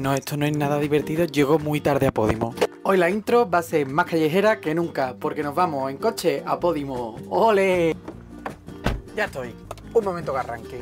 no, esto no es nada divertido, llego muy tarde a Podimo. Hoy la intro va a ser más callejera que nunca, porque nos vamos en coche a Podimo. ¡Ole! Ya estoy. Un momento que arranque.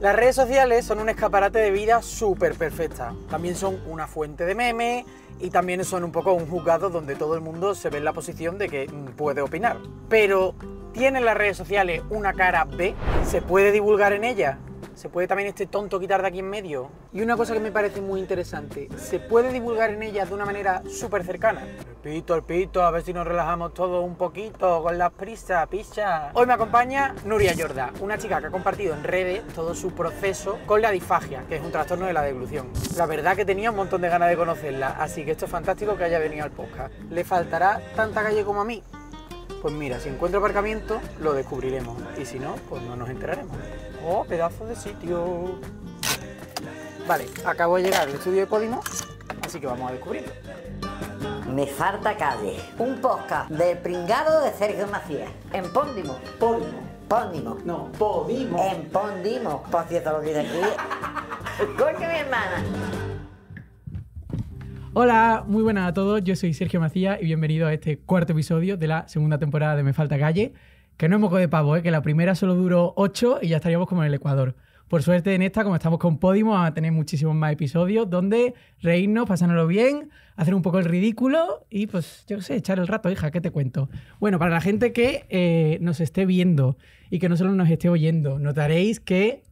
Las redes sociales son un escaparate de vida súper perfecta. También son una fuente de memes y también son un poco un juzgado donde todo el mundo se ve en la posición de que mm, puede opinar. Pero, ¿tienen las redes sociales una cara B? ¿Se puede divulgar en ella? ¿Se puede también este tonto quitar de aquí en medio? Y una cosa que me parece muy interesante, se puede divulgar en ella de una manera súper cercana. El pito, el pito, a ver si nos relajamos todos un poquito con las prisas, picha. Hoy me acompaña Nuria Yorda, una chica que ha compartido en redes todo su proceso con la disfagia, que es un trastorno de la deglución. La verdad que tenía un montón de ganas de conocerla, así que esto es fantástico que haya venido al podcast. Le faltará tanta calle como a mí, pues mira, si encuentro aparcamiento, lo descubriremos. Y si no, pues no nos enteraremos. ¡Oh, pedazo de sitio! Vale, acabo de llegar al estudio de Podimo, así que vamos a descubrirlo. Me falta calle. Un podcast del pringado de Sergio Macías. En Póndimo. Póndimo. Póndimo. No, Podimo. En Póndimo. Por cierto, lo que dice aquí. que mi hermana. Hola, muy buenas a todos. Yo soy Sergio Macías y bienvenido a este cuarto episodio de la segunda temporada de Me Falta Calle. Que no es moco de pavo, ¿eh? que la primera solo duró 8 y ya estaríamos como en el Ecuador. Por suerte, en esta, como estamos con Podimo, vamos a tener muchísimos más episodios donde reírnos, pasárnoslo bien, hacer un poco el ridículo y, pues, yo qué sé, echar el rato, hija, ¿qué te cuento? Bueno, para la gente que eh, nos esté viendo y que no solo nos esté oyendo, notaréis que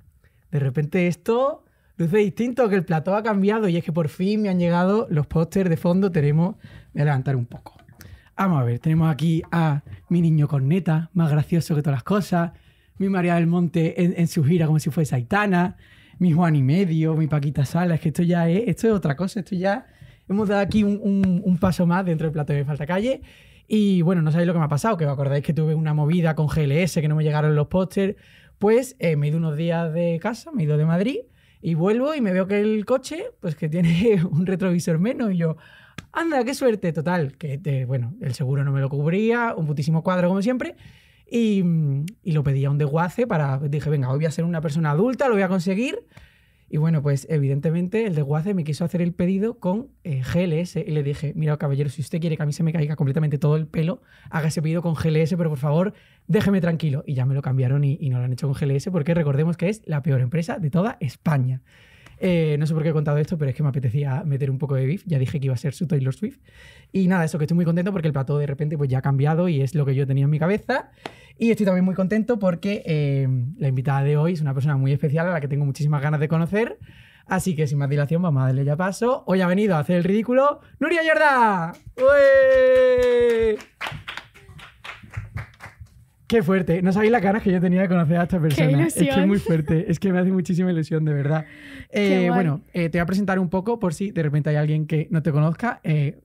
de repente esto entonces, distinto, que el plató ha cambiado y es que por fin me han llegado los pósters de fondo. Tenemos, voy a levantar un poco. Vamos a ver, tenemos aquí a mi niño corneta, más gracioso que todas las cosas, mi María del Monte en, su gira como si fuese Saitana, mi Juan y medio, mi Paquita Sala, es que esto ya es, esto es otra cosa, esto ya hemos dado aquí un, paso más dentro del plato de Falta Calle. Y bueno, no sabéis lo que me ha pasado, que os acordáis que tuve una movida con GLS, que no me llegaron los pósters. Pues eh, me he ido unos días de casa, me he ido de Madrid y vuelvo y me veo que el coche, pues que tiene un retrovisor menos. Y yo, anda, qué suerte, total. Que, bueno, el seguro no me lo cubría, un putísimo cuadro como siempre. Y, lo pedía a un deguace para, dije, venga, hoy voy a ser una persona adulta, lo voy a conseguir. Y bueno, pues evidentemente el de desguace me quiso hacer el pedido con eh, GLS y le dije, mira caballero, si usted quiere que a mí se me caiga completamente todo el pelo, haga ese pedido con GLS, pero por favor, déjeme tranquilo. Y ya me lo cambiaron y, y no lo han hecho con GLS porque recordemos que es la peor empresa de toda España. Eh, no sé por qué he contado esto, pero es que me apetecía meter un poco de beef. Ya dije que iba a ser su Taylor Swift. Y nada, eso, que estoy muy contento porque el plato de repente pues, ya ha cambiado y es lo que yo tenía en mi cabeza. Y estoy también muy contento porque eh, la invitada de hoy es una persona muy especial a la que tengo muchísimas ganas de conocer. Así que sin más dilación, vamos a darle ya paso. Hoy ha venido a hacer el ridículo Nuria Yorda! ¡Uy! Qué fuerte. No sabéis las ganas que yo tenía de conocer a esta persona. Es que muy fuerte. Es que me hace muchísima ilusión, de verdad. Eh, bueno, eh, te voy a presentar un poco por si de repente hay alguien que no te conozca. Eh,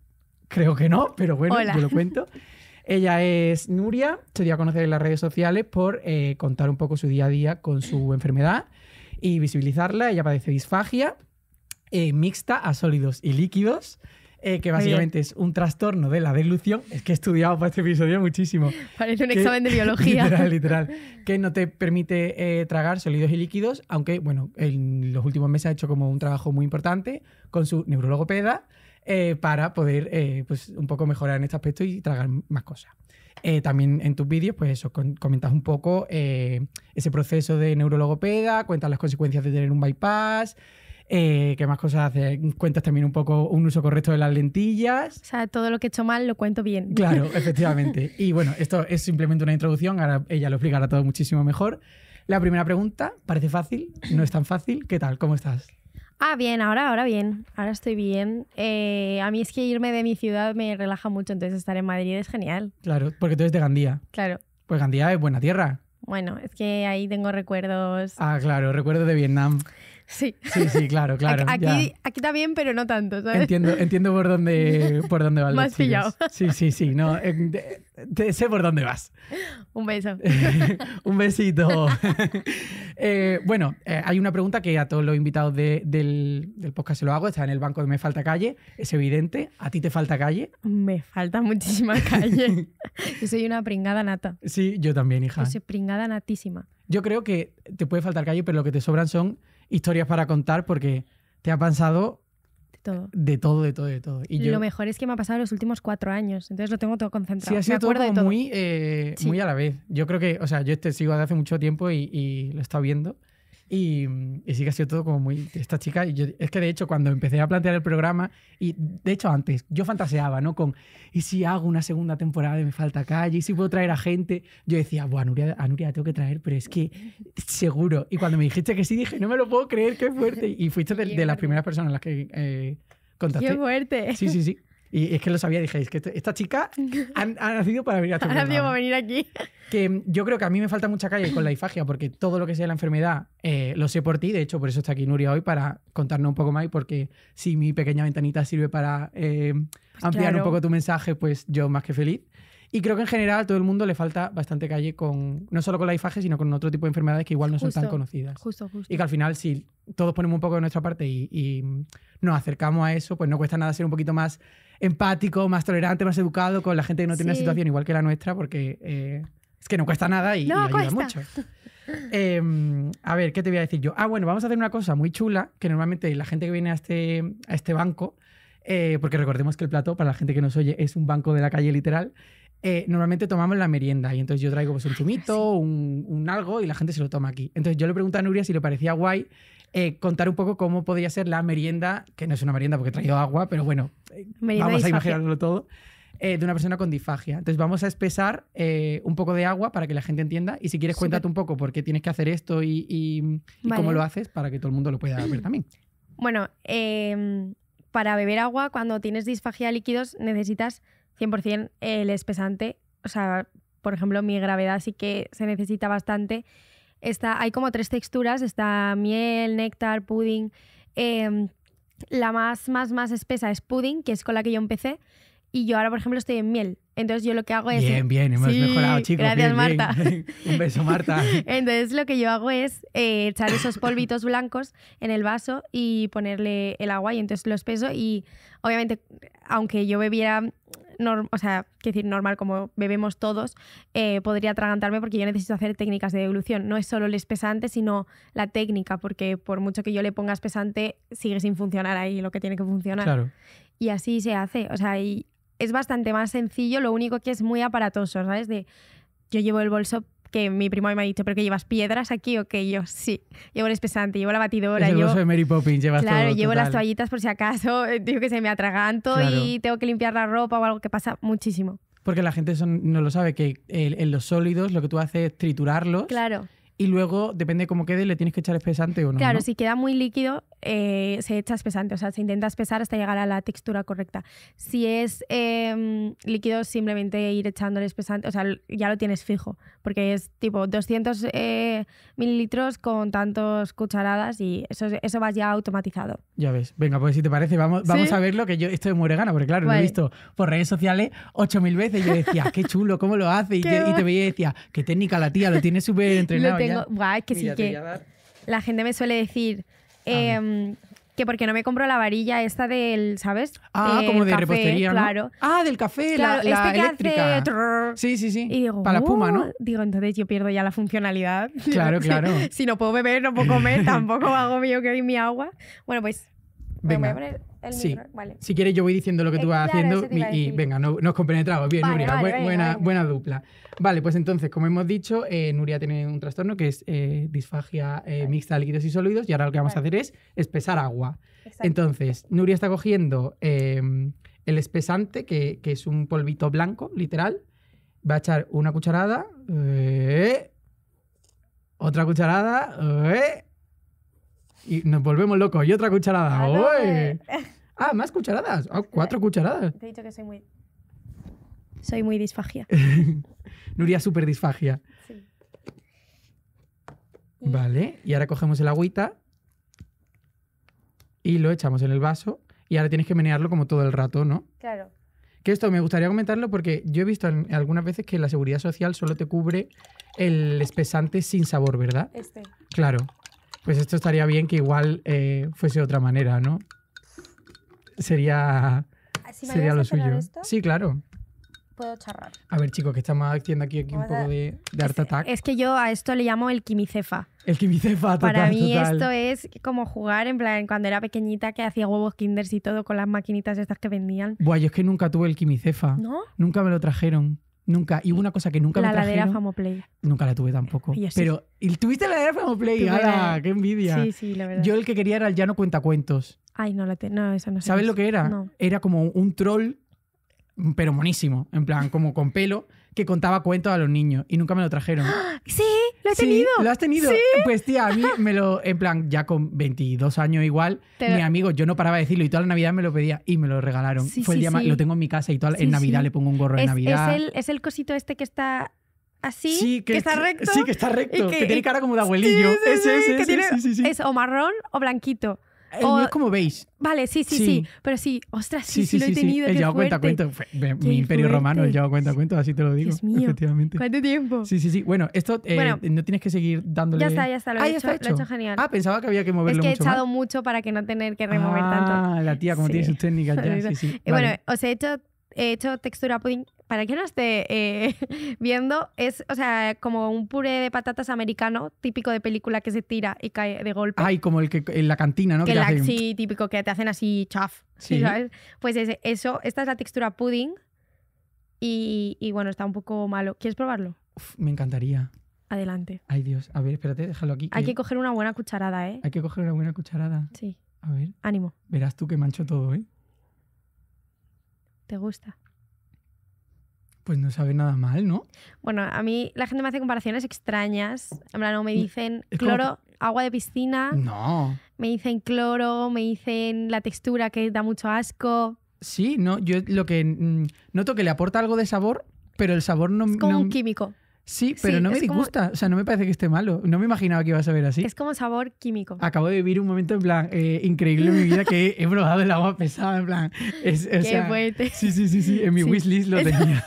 creo que no, pero bueno, te lo cuento. Ella es Nuria, se dio a conocer en las redes sociales por contar un poco su día a día con su enfermedad y visibilizarla. Ella padece disfagia mixta a sólidos y líquidos. Eh, que básicamente es un trastorno de la delusión Es que he estudiado para este episodio muchísimo. Parece un examen de biología. literal, literal. Que no te permite eh, tragar sólidos y líquidos, aunque, bueno, en los últimos meses ha hecho como un trabajo muy importante con su neurologopeda eh, para poder pues, un poco mejorar en este aspecto y tragar más cosas. también en tus vídeos, pues eso, comentas un poco ese proceso de neurologopeda, cuentas las consecuencias de tener un bypass, eh, ¿Qué más cosas haces? Cuentas también un poco un uso correcto de las lentillas. O sea, todo lo que he hecho mal lo cuento bien. Claro, efectivamente. y bueno, esto es simplemente una introducción, ahora ella lo explicará todo muchísimo mejor. La primera pregunta, parece fácil, no es tan fácil. ¿Qué tal? ¿Cómo estás? Ah, bien, ahora, ahora bien, ahora estoy bien. Eh, a mí es que irme de mi ciudad me relaja mucho, entonces estar en Madrid es genial. Claro, porque tú eres de Gandía. Claro. Pues Gandía es buena tierra. Bueno, es que ahí tengo recuerdos. Ah, claro, recuerdos de Vietnam. Sí. Sí, sí, claro, claro. Aquí, aquí también, pero no tanto, ¿sabes? Entiendo, entiendo por dónde, por dónde vas. Más pillado. Sí, sí, sí. Eh, sé por dónde vas. Un beso. Un besito. Eh, bueno, eh, hay una pregunta que a todos los invitados del, del, podcast se lo hago. Está en el banco de Me Falta Calle. Es evidente. ¿A ti te falta calle? Me falta muchísima calle. yo soy una pringada nata. Sí, yo también, hija. Yo soy pringada natísima. Yo creo que te puede faltar calle, pero lo que te sobran son historias para contar porque te ha pasado de todo. De todo, de todo, de todo. Y Lo mejor es que me ha pasado los últimos cuatro años, entonces lo tengo todo concentrado. Sí, ha sido todo, de Muy, eh, muy a la vez. Yo creo que, o sea, yo este sigo desde hace mucho tiempo y, y lo he estado viendo. Y, mm, sí que ha sido todo como muy... Esta chica, y yo, es que de hecho cuando empecé a plantear el programa, y de hecho antes, yo fantaseaba, ¿no? Con, ¿y si hago una segunda temporada de Me Falta Calle? ¿Y si puedo traer a gente? Yo decía, bueno, a Nuria la tengo que traer, pero es que seguro. Y cuando me dijiste que sí, dije, no me lo puedo creer, qué fuerte. Y fuiste de, las primeras personas a las que... Eh, Contacté. ¡Qué fuerte! Sí, sí, sí. Y es que lo sabía, dije, es que esta chica ha, nacido para venir a Ha nacido para venir aquí. Que yo creo que a mí me falta mucha calle con la ifagia, porque todo lo que sea la enfermedad eh, lo sé por ti. De hecho, por eso está aquí Nuria hoy, para contarnos un poco más. Y porque si mi pequeña ventanita sirve para eh, pues ampliar un poco tu mensaje, pues yo más que feliz. Y creo que en general a todo el mundo le falta bastante calle con, no solo con la ifagia, sino con otro tipo de enfermedades que igual no son tan conocidas. Justo, justo. Y que al final, si todos ponemos un poco de nuestra parte y, y nos acercamos a eso, pues no cuesta nada ser un poquito más empático, más tolerante, más educado con la gente que no tiene una situación igual que la nuestra, porque eh, es que no cuesta nada y, ayuda mucho. Em, a ver, ¿qué te voy a decir yo? Ah, bueno, vamos a hacer una cosa muy chula, que normalmente la gente que viene a este, a este banco, eh, porque recordemos que el plato, para la gente que nos oye, es un banco de la calle literal, eh, normalmente tomamos la merienda y entonces yo traigo pues, un chumito, un, algo y la gente se lo toma aquí. Entonces yo le pregunto a Nuria si le parecía guay contar un poco cómo podría ser la merienda, que no es una merienda porque he traído agua, pero bueno, vamos a imaginarlo todo, eh, de una persona con disfagia. Entonces vamos a espesar eh, un poco de agua para que la gente entienda y si quieres cuéntate un poco por qué tienes que hacer esto y, cómo lo haces para que todo el mundo lo pueda ver también. Bueno, em, para beber agua cuando tienes disfagia de líquidos necesitas 100% el espesante. O sea, por ejemplo, mi gravedad sí que se necesita bastante. Está, hay como tres texturas, está miel, néctar, pudding. Em, la más, más, más espesa es pudding, que es con la que yo empecé. Y yo ahora, por ejemplo, estoy en miel. Entonces yo lo que hago es... Bien, bien, hemos mejorado, chicos. Gracias, Marta. Un beso, Marta. Entonces lo que yo hago es eh, echar esos polvitos blancos en el vaso y ponerle el agua y entonces lo peso Y obviamente, aunque yo bebiera o sea, quiero decir, normal, como bebemos todos, eh, podría atragantarme porque yo necesito hacer técnicas de evolución No es solo el espesante, sino la técnica, porque por mucho que yo le ponga espesante, sigue sin funcionar ahí lo que tiene que funcionar. Y así se hace. O sea, y es bastante más sencillo, lo único que es muy aparatoso, ¿sabes? De, yo llevo el bolso que mi primo me ha dicho, ¿pero que llevas piedras aquí o qué? Yo, sí, llevo el espesante, llevo la batidora. yo, soy Mary Poppins, llevas Claro, llevo las toallitas por si acaso, digo que se me atraganto y tengo que limpiar la ropa o algo que pasa muchísimo. Porque la gente no lo sabe, que en los sólidos lo que tú haces es triturarlos. Claro. Y luego, depende de cómo quede, le tienes que echar espesante o no. Claro, si queda muy líquido, eh, se echa espesante, o sea, se intenta espesar hasta llegar a la textura correcta. Si es em, líquido, simplemente ir echándole espesante, o sea, ya lo tienes fijo, porque es tipo 200 eh, mililitros con tantas cucharadas y eso, eso vas ya automatizado. Ya ves. Venga, pues si te parece, vamos, vamos a a verlo, que yo estoy muy gana, porque claro, lo he visto por redes sociales 8.000 veces y yo decía, ah, qué chulo, cómo lo hace, y, te, veía y decía, qué técnica la tía, lo tiene súper entrenado. Lo tengo, que sí que... La gente me suele decir, Em, que porque no me compro la varilla esta del, ¿sabes? Ah, como de repostería, Ah, del café, la, este eléctrica. Sí, sí, sí. Para la puma, ¿no? Uh", digo, entonces yo pierdo ya la funcionalidad. Claro, claro. si no puedo beber, no puedo comer, tampoco hago mío que mi agua. Bueno, pues Venga sí. Vale. Si quieres, yo voy diciendo lo que tú vas eh, haciendo y, venga, no, nos compenetramos. Bien, Nuria, buena, buena, dupla. Vale, pues entonces, como hemos dicho, eh, Nuria tiene un trastorno que es eh, disfagia mixta de líquidos y sólidos y ahora lo que vamos a hacer es espesar agua. Entonces, Nuria está cogiendo el espesante, que, que, es un polvito blanco, literal. Va a echar una cucharada, otra cucharada, y nos volvemos locos. Y otra cucharada. ¡Uy! Ah, más cucharadas. Ah, cuatro cucharadas. Te he dicho que soy muy. Soy muy disfagia. Nuria súper disfagia. Sí. Vale, y ahora cogemos el agüita y lo echamos en el vaso. Y ahora tienes que menearlo como todo el rato, ¿no? Claro. Que esto me gustaría comentarlo porque yo he visto algunas veces que la seguridad social solo te cubre el espesante sin sabor, ¿verdad? Este. Claro. Pues esto estaría bien que igual fuese eh, fuese otra manera, ¿no? Sería, ah, sería lo suyo. sí, claro. Puedo charrar. A ver, chicos, que estamos haciendo aquí, un poco de, de art attack. Es, que yo a esto le llamo el quimicefa. El quimicefa, Para mí esto es como jugar, en plan, cuando era pequeñita que hacía huevos kinders y todo con las maquinitas estas que vendían. Buah, yo es que nunca tuve el quimicefa. ¿No? Nunca me lo trajeron. Nunca. Y hubo una cosa que nunca me trajeron. La ladera play Nunca la tuve tampoco. Pero ¿y tuviste la ladera Famoplay. ¡Hala! ¡Qué envidia! Sí, sí, la verdad. Yo el que quería era el Llano Cuentacuentos. Ay, no, la te... no no sé. ¿Sabes lo que era? Era como un troll, pero monísimo. En plan, como con pelo, que contaba cuentos a los niños. Y nunca me lo trajeron. ¡Sí! ¿Lo ¿Lo has tenido? Pues tía, a mí me lo, en plan, ya con 22 años igual, mi amigo, yo no paraba de decirlo y toda la Navidad me lo pedía y me lo regalaron. Fue el día lo tengo en mi casa y toda, en Navidad le pongo un gorro en Navidad. Es el, cosito este que está así, sí, que, está recto. Sí, que está recto, que, tiene cara como de abuelillo. es o marrón o blanquito. No es como veis. Vale, sí, sí, sí, Pero sí, ostras, sí, sí, sí, lo he tenido. El llevado Cuenta Cuento, mi imperio romano, el llevado Cuenta Cuento, así te lo digo. Efectivamente. ¿Cuánto tiempo? Sí, sí, sí. Bueno, esto eh, bueno, no tienes que seguir dándole. Ya está, ya está, lo, he, ah, hecho, lo he hecho genial. Ah, pensaba que había que moverlo. Es que he echado mucho para que no tener que remover ah, tanto. Ah, la tía, como tiene sus técnicas ya. sí, sí. Bueno, os he hecho, he hecho textura pudding para quien no esté eh, viendo, es, o sea, como un puré de patatas americano, típico de película que se tira y cae de golpe. Ay, como el que en la cantina, ¿no? Que, Sí, típico, que te hacen así chaf. Sí. Pues eso, esta es la textura pudding y, bueno, está un poco malo. ¿Quieres probarlo? me encantaría. Adelante. Ay, Dios. A ver, espérate, déjalo aquí. Hay que coger una buena cucharada, ¿eh? Hay que coger una buena cucharada. Sí. A ver. Ánimo. Verás tú que mancho todo, ¿eh? ¿Te gusta? pues no sabe nada mal, ¿no? Bueno, a mí la gente me hace comparaciones extrañas. En plan, no, me mm, dicen cloro, agua de piscina. No. Me dicen cloro, me dicen la textura que da mucho asco. Sí, no, yo lo que mm, noto que le aporta algo de sabor, pero el sabor no. Es como un químico. Sí, pero no me disgusta, o sea, no me parece que esté malo. No me imaginaba que iba a saber así. Es como sabor químico. Acabo de vivir un momento en plan eh, increíble en mi vida que he probado el agua pesada, en plan. Es, Qué fuerte. Sí, sí, sí, sí, en mi wishlist lo tenía.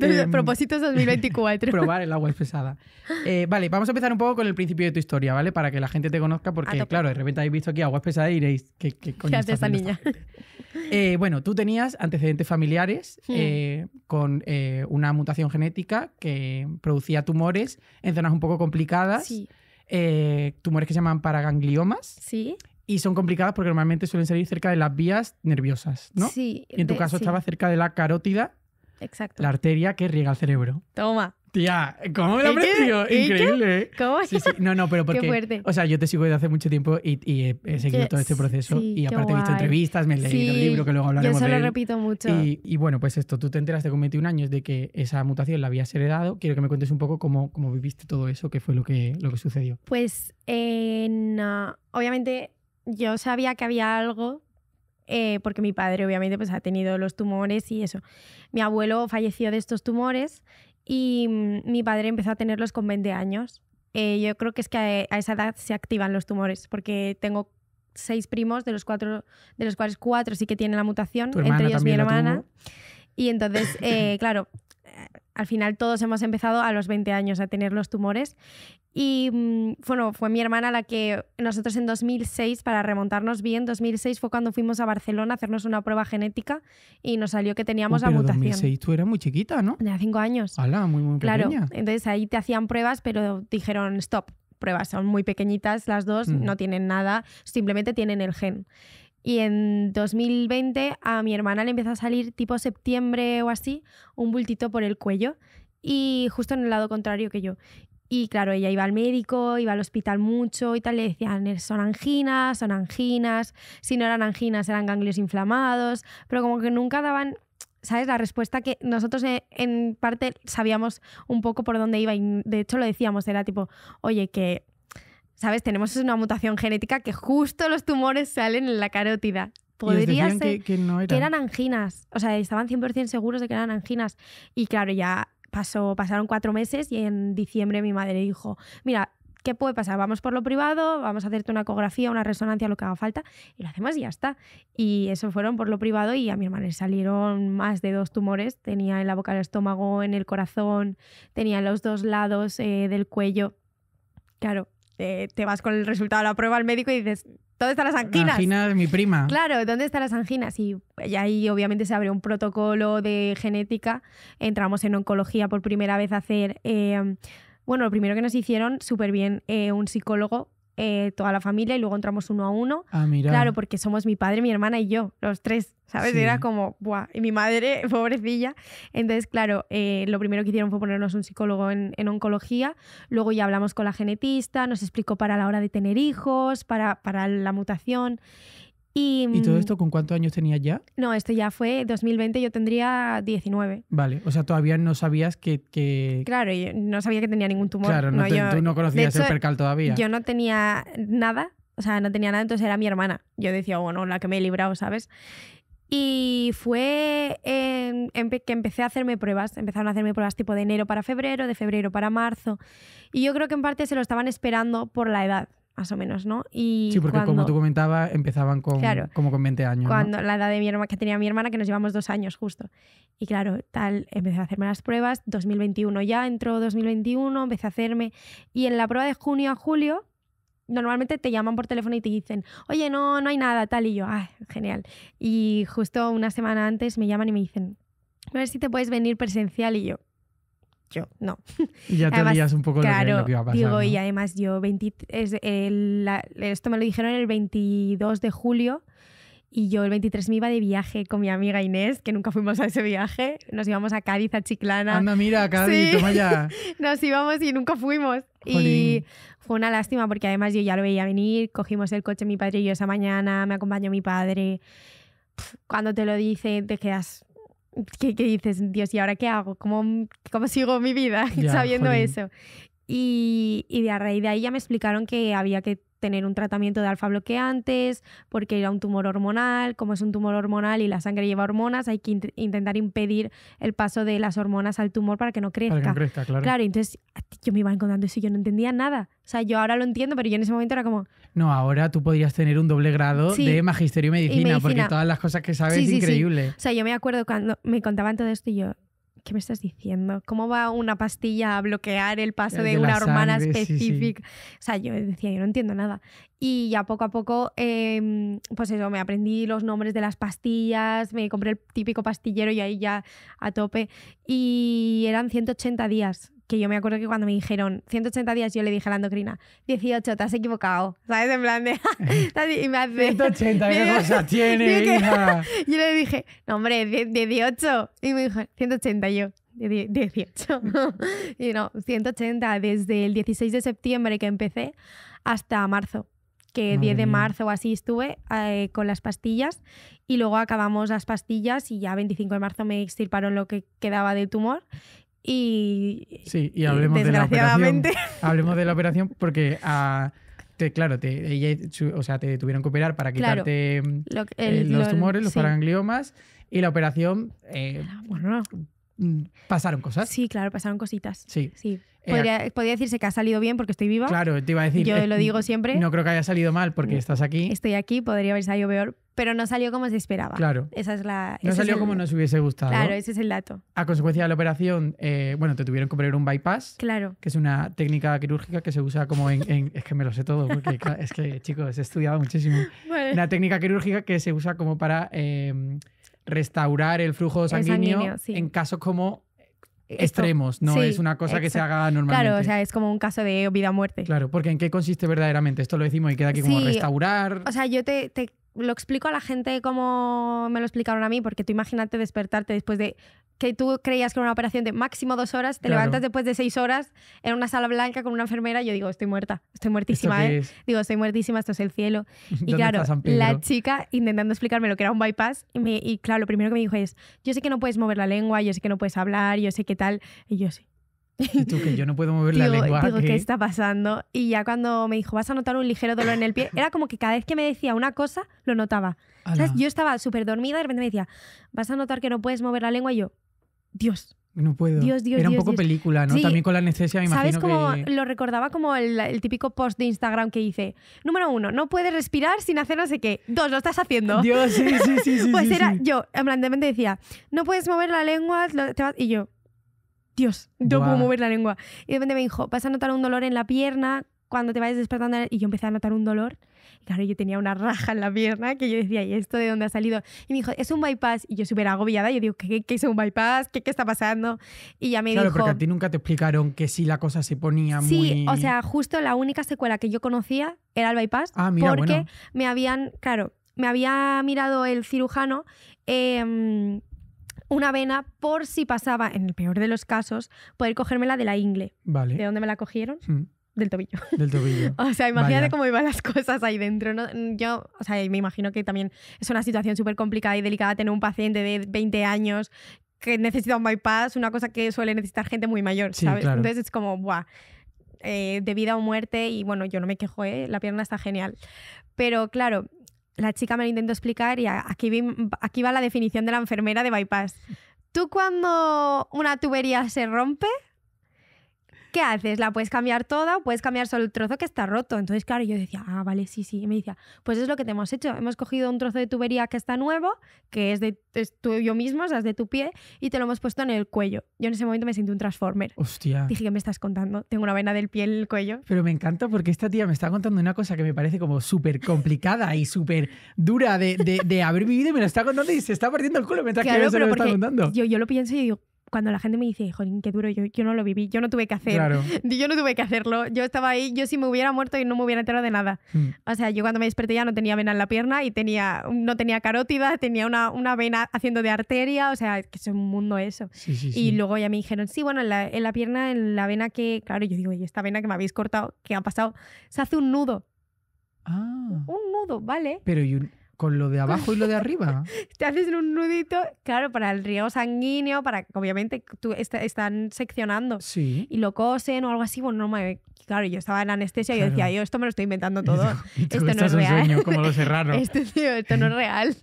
Em, propósitos 2024. Probar el agua pesada. Eh, vale, vamos a empezar un poco con el principio de tu historia, ¿vale? Para que la gente te conozca, porque claro, de repente habéis visto aquí agua pesada y diréis, ¿qué, qué coño esta niña? Eh, bueno, tú tenías antecedentes familiares eh, con una mutación genética que producía tumores en zonas un poco complicadas. tumores que se llaman paragangliomas. Sí y son complicadas porque normalmente suelen salir cerca de las vías nerviosas, ¿no? Sí. Y en tu caso estaba cerca de la carótida Exacto. La arteria que riega el cerebro. Toma. Tía, ¿cómo me lo aprendió? Increíble. ¿eh? ¿Cómo? Sí, No, no, pero porque. Qué fuerte. O sea, yo te sigo desde hace mucho tiempo y, he, seguido todo este proceso. y aparte he visto entrevistas, me he leído el libro que luego hablaremos. Yo eso lo repito mucho. Y, bueno, pues esto, tú te enteraste con 21 años de que esa mutación la habías heredado. Quiero que me cuentes un poco cómo, cómo viviste todo eso, qué fue lo que, lo que sucedió. Pues, eh, obviamente, yo sabía que había algo eh, porque mi padre obviamente pues, ha tenido los tumores y eso. Mi abuelo falleció de estos tumores y mm, mi padre empezó a tenerlos con 20 años. Eh, yo creo que es que a, esa edad se activan los tumores, porque tengo seis primos, de los, cuatro, de los cuales cuatro sí que tienen la mutación, entre ellos mi hermana. Y entonces, eh, claro, al final todos hemos empezado a los 20 años a tener los tumores. Y mm, bueno, fue mi hermana la que nosotros en 2006, para remontarnos bien, 2006 fue cuando fuimos a Barcelona a hacernos una prueba genética y nos salió que teníamos la mutación. En 2006 tú eras muy chiquita, ¿no? Tenía 5 años. ¡Hala, muy, pequeña. Claro, entonces ahí te hacían pruebas, pero dijeron, stop, pruebas son muy pequeñitas las dos, mm. no tienen nada, simplemente tienen el gen. Y en 2020 a mi hermana le empezó a salir tipo septiembre o así un bultito por el cuello y justo en el lado contrario que yo. Y claro, ella iba al médico, iba al hospital mucho y tal, le decían, eh, son anginas, son anginas, si no eran anginas eran ganglios inflamados, pero como que nunca daban, ¿sabes? La respuesta que nosotros eh, en parte sabíamos un poco por dónde iba y de hecho lo decíamos, era tipo, oye, que ¿sabes? Tenemos una mutación genética que justo los tumores salen en la carótida. Podría ser que, eran. anginas. O sea, estaban 100% seguros de que eran anginas. Y claro, ya pasó, pasaron cuatro meses y en diciembre mi madre dijo, mira, ¿qué puede pasar? Vamos por lo privado, vamos a hacerte una ecografía, una resonancia, lo que haga falta, y lo hacemos y ya está. Y eso fueron por lo privado y a mi hermana le salieron más de dos tumores. Tenía en la boca, del estómago, en el corazón, tenía en los dos lados eh, del cuello. Claro, te vas con el resultado de la prueba al médico y dices, ¿dónde están las anginas? de mi prima. Claro, ¿dónde están las anginas? Y, ahí obviamente se abrió un protocolo de genética. Entramos en oncología por primera vez a hacer... Eh, bueno, lo primero que nos hicieron súper bien eh, un psicólogo eh, toda la familia y luego entramos uno a uno. Ah, claro, porque somos mi padre, mi hermana y yo, los tres, ¿sabes? Era como, ¡buah! Y mi madre, pobrecilla. Entonces, claro, eh, lo primero que hicieron fue ponernos un psicólogo en, en, oncología, luego ya hablamos con la genetista, nos explicó para la hora de tener hijos, para, para la mutación y, todo mm, esto con cuántos años tenías ya? No, esto ya fue 2020, yo tendría 19. Vale, o sea, todavía no sabías que... Claro, yo no sabía que tenía ningún tumor. Claro, no, tú no conocías el percal todavía. Yo no tenía nada, o sea, no tenía nada, entonces era mi hermana. Yo decía, bueno, oh, la que me he librado, ¿sabes? Y fue que empecé a hacerme pruebas. Empezaron a hacerme pruebas tipo de enero para febrero, de febrero para marzo. Y yo creo que en parte se lo estaban esperando por la edad más o menos, ¿no? Y sí, porque como tú comentabas, empezaban con, como con 20 años. Cuando la edad de mi hermana, que tenía mi hermana, que nos llevamos dos años justo. Y claro, tal, empecé a hacerme las pruebas, 2021 ya, entró 2021, empecé a hacerme. Y en la prueba de junio a julio, normalmente te llaman por teléfono y te dicen, oye, no, no hay nada, tal. Y yo, ah, genial. Y justo una semana antes me llaman y me dicen, a ver si te puedes venir presencial. Y yo, yo no. Y ya te veías un poco claro, lo que iba a pasar, Digo, y además yo, es, esto me lo dijeron el 22 de julio y yo el 23 me iba de viaje con mi amiga Inés, que nunca fuimos a ese viaje. Nos íbamos a Cádiz, a Chiclana. Anda, mira, Cádiz, toma ya. Nos íbamos y nunca fuimos. Y fue una lástima porque además yo ya lo veía venir. Cogimos el coche mi padre y yo esa mañana, me acompañó mi padre. Cuando te lo dice, te quedas ¿Qué dices, Dios, ¿y ahora qué hago? ¿Cómo, cómo sigo mi vida sabiendo eso? Y, y de a raíz de ahí ya me explicaron que había que tener un tratamiento de alfa bloqueantes, porque era un tumor hormonal, como es un tumor hormonal y la sangre lleva hormonas, hay que intentar impedir el paso de las hormonas al tumor para que no crezca. claro. entonces yo me iba encontrando eso y yo no entendía nada. O sea, yo ahora lo entiendo, pero yo en ese momento era como... No, ahora tú podrías tener un doble grado de magisterio y medicina, porque todas las cosas que sabes es increíble. O sea, yo me acuerdo cuando me contaban todo esto y yo, ¿qué me estás diciendo? ¿Cómo va una pastilla a bloquear el paso de, una hormona específica? O sea, yo decía, yo no entiendo nada. Y ya poco a poco, em, pues eso, me aprendí los nombres de las pastillas, me compré el típico pastillero y ahí ya a tope. Y eran 180 días que yo me acuerdo que cuando me dijeron 180 días, yo le dije a la endocrina, 18, te has equivocado. ¿Sabes? En plan de. y me hace. 180, ¿qué cosa tiene, hija? yo le dije, no, hombre, 18. Y me dijo, 180 yo. 18. y no, 180 desde el 16 de septiembre que empecé hasta marzo que 10 de marzo o así estuve eh, con las pastillas y luego acabamos las pastillas y ya 25 de marzo me extirparon lo que quedaba de tumor y. Sí, hablemos de la operación. Hablemos de la operación porque. Ah, te, claro, te, o sea, te tuvieron que operar para quitarte eh, los tumores, los parangliomas y la operación. Eh, ah, Mm, pasaron cosas. Sí, claro, pasaron cositas. Sí. sí. Eh, podría, decirse que ha salido bien porque estoy viva. Claro, te iba a decir. Yo eh, lo digo siempre. No creo que haya salido mal porque mm. estás aquí. Estoy aquí, podría haber salido peor, pero no salió como se esperaba. Claro. Esa es la. No salió como nos hubiese gustado. Claro, ese es el dato. A consecuencia de la operación, eh, bueno, te tuvieron que poner un bypass. Claro. Que es una técnica quirúrgica que se usa como en. es que me lo sé todo, porque es que, chicos, he estudiado muchísimo. Una técnica quirúrgica que se usa como para em, restaurar el flujo sanguíneo, en casos como extremos, no es una cosa que se haga normalmente. Claro, o sea, es como un caso de vida muerte. Claro, porque ¿en qué consiste verdaderamente? Esto lo decimos y queda aquí como restaurar. O sea, yo te lo explico a la gente como me lo explicaron a mí, porque tú imagínate despertarte después de que tú creías que era una operación de máximo dos horas, te levantas después de seis horas en una sala blanca con una enfermera, y yo digo, estoy muerta, estoy muertísima, ¿eh? digo, estoy muertísima, esto es el cielo. Y claro, la chica intentando explicarme lo que era un bypass, y, me, y claro, lo primero que me dijo es, yo sé que no puedes mover la lengua, yo sé que no puedes hablar, yo sé qué tal, y yo sí y tú, que yo no puedo mover la lengua. ¿qué? ¿eh? está pasando? Y ya cuando me dijo, vas a notar un ligero dolor en el pie, era como que cada vez que me decía una cosa, lo notaba. Yo estaba súper dormida, de repente me decía, vas a notar que no puedes mover la lengua, y yo, Dios. No puedo. Era un poco película, ¿no? También con la anestesia, me ¿Sabes cómo lo recordaba como el, típico post de Instagram que hice? Número uno, no puedes respirar sin hacer no sé qué. Dos, lo estás haciendo. Dios, sí, sí, sí. pues era yo, en de repente decía, no puedes mover la lengua, y yo, Dios, no puedo mover la lengua. Y de repente me dijo, vas a notar un dolor en la pierna cuando te vayas despertando. Y yo empecé a notar un dolor. claro, yo tenía una raja en la pierna que yo decía, ¿y esto de dónde ha salido? Y me dijo, es un bypass. Y yo súper agobiada, yo digo, ¿qué, es un bypass? ¿Qué, ¿Qué, está pasando? Y ya me dijo... Claro, porque a ti nunca te explicaron que si la cosa se ponía muy... Sí, o sea, justo la única secuela que yo conocía era el bypass. Ah, mira, porque me habían, claro, me había mirado el cirujano em, una vena por si pasaba, en el peor de los casos, poder cogérmela de la ingle. ¿De dónde me la cogieron? Mm. Del tobillo. Del tobillo. o sea, imagínate cómo iban las cosas ahí dentro. ¿no? Mm, yo, o sea, me imagino que también es una situación súper complicada y delicada tener un paciente de 20 años que necesita un bypass, una cosa que suele necesitar gente muy mayor, ¿sabes? Entonces es como, ¡buah! Eh, de vida o muerte y bueno, yo no me quejo, ¿eh? la pierna está genial. Pero claro, la chica me lo intentó explicar y aquí, aquí va la definición de la enfermera de bypass. Tú cuando una tubería se rompe, ¿qué haces? ¿La puedes cambiar toda puedes cambiar solo el trozo que está roto? Entonces, claro, yo decía, ah, vale, sí, sí. Y me decía, pues es lo que te hemos hecho. Hemos cogido un trozo de tubería que está nuevo, que es de es yo mismo, o sea, es de tu pie, y te lo hemos puesto en el cuello. Yo en ese momento me sentí un transformer. Hostia. Dije, ¿qué me estás contando? Tengo una vena del pie en el cuello. Pero me encanta porque esta tía me está contando una cosa que me parece como súper complicada y súper dura de, haber vivido y me la está contando y se está partiendo el culo mientras que yo lo está contando. yo lo pienso y digo, cuando la gente me dice, jolín, qué duro, yo, no lo viví, yo no tuve que hacer, yo no tuve que hacerlo, yo estaba ahí, yo si me hubiera muerto y no me hubiera enterado de nada. Mm. O sea, yo cuando me desperté ya no tenía vena en la pierna y tenía, no tenía carótida, tenía una, una vena haciendo de arteria, o sea, es que es un mundo eso. y luego ya me dijeron, sí, bueno, en la, pierna, en la vena que, claro, yo digo, y esta vena que me habéis cortado, ¿qué ha pasado, se hace un nudo. Ah. Un nudo, ¿vale? Pero y con lo de abajo y lo de arriba. Te haces un nudito, claro, para el riego sanguíneo, para obviamente tú están seccionando y lo cosen o algo así. Bueno, no me... claro, yo estaba en anestesia y decía, yo esto me lo estoy inventando todo. esto no es real. como esto, esto no es real.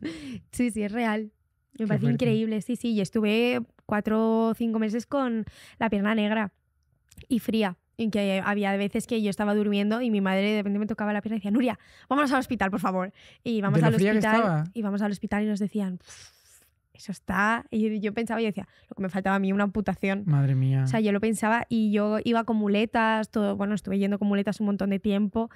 Sí, sí, es real. Me parece increíble, sí, sí. Y estuve cuatro o cinco meses con la pierna negra y fría en que había veces que yo estaba durmiendo y mi madre de repente me tocaba la pierna y decía, Nuria, vamos al hospital, por favor. Y vamos al hospital. Y vamos al hospital y nos decían, eso está. Y yo, pensaba, y decía, lo que me faltaba a mí, una amputación. Madre mía. O sea, yo lo pensaba y yo iba con muletas, todo, bueno, estuve yendo con muletas un montón de tiempo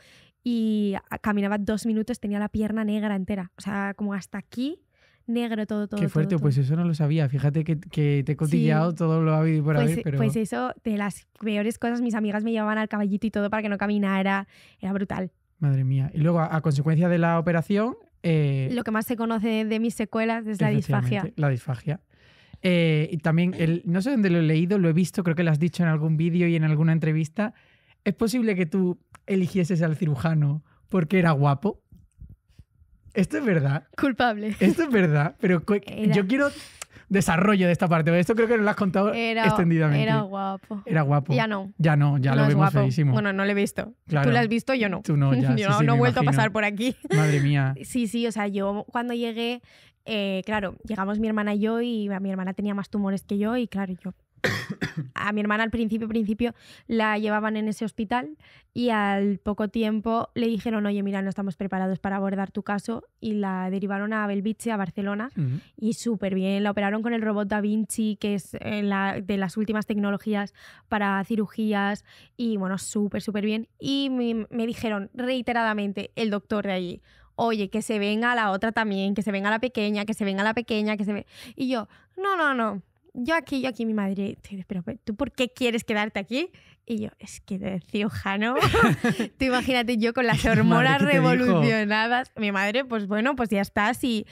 y caminaba dos minutos, tenía la pierna negra entera. O sea, como hasta aquí negro, todo, todo. Qué fuerte, pues eso no lo sabía. Fíjate que, te he cotillado todo lo ha habido por pues ahí, e, pero... Pues eso, de las peores cosas, mis amigas me llevaban al caballito y todo para que no caminara. Era brutal. Madre mía. Y luego, a, consecuencia de la operación... Eh, lo que más se conoce de, mis secuelas es la disfagia. La disfagia. Eh, y también, no sé dónde lo he leído, lo he visto, creo que lo has dicho en algún vídeo y en alguna entrevista. ¿Es posible que tú eligieses al cirujano porque era guapo? esto es verdad. Culpable. Esto es verdad, pero yo quiero desarrollo de esta parte. Esto creo que lo has contado extendidamente. Era guapo. Era guapo. Ya no. Ya no, ya lo vemos feísimo. Bueno, no lo he visto. Tú lo has visto, yo no. Tú no, ya. yo no he vuelto a pasar por aquí. Madre mía. Sí, sí, o sea, yo cuando llegué, eh, claro, llegamos mi hermana y yo y mi hermana tenía más tumores que yo y claro, yo a mi hermana al principio, principio la llevaban en ese hospital y al poco tiempo le dijeron, oye, mira, no estamos preparados para abordar tu caso y la derivaron a Belviche, a Barcelona, y súper bien, la operaron con el robot Da Vinci, que es eh, de las últimas tecnologías para cirugías, y bueno, súper, súper bien. Y me, dijeron reiteradamente el doctor de allí, oye, que se venga la otra también, que se venga la pequeña, que se venga la pequeña, que se ve Y yo, no, no, no, yo aquí, yo aquí, mi madre, pero ¿tú por qué quieres quedarte aquí? Y yo, es que de cirujano, tú imagínate yo con las hormonas revolucionadas. Mi madre, pues bueno, pues ya estás y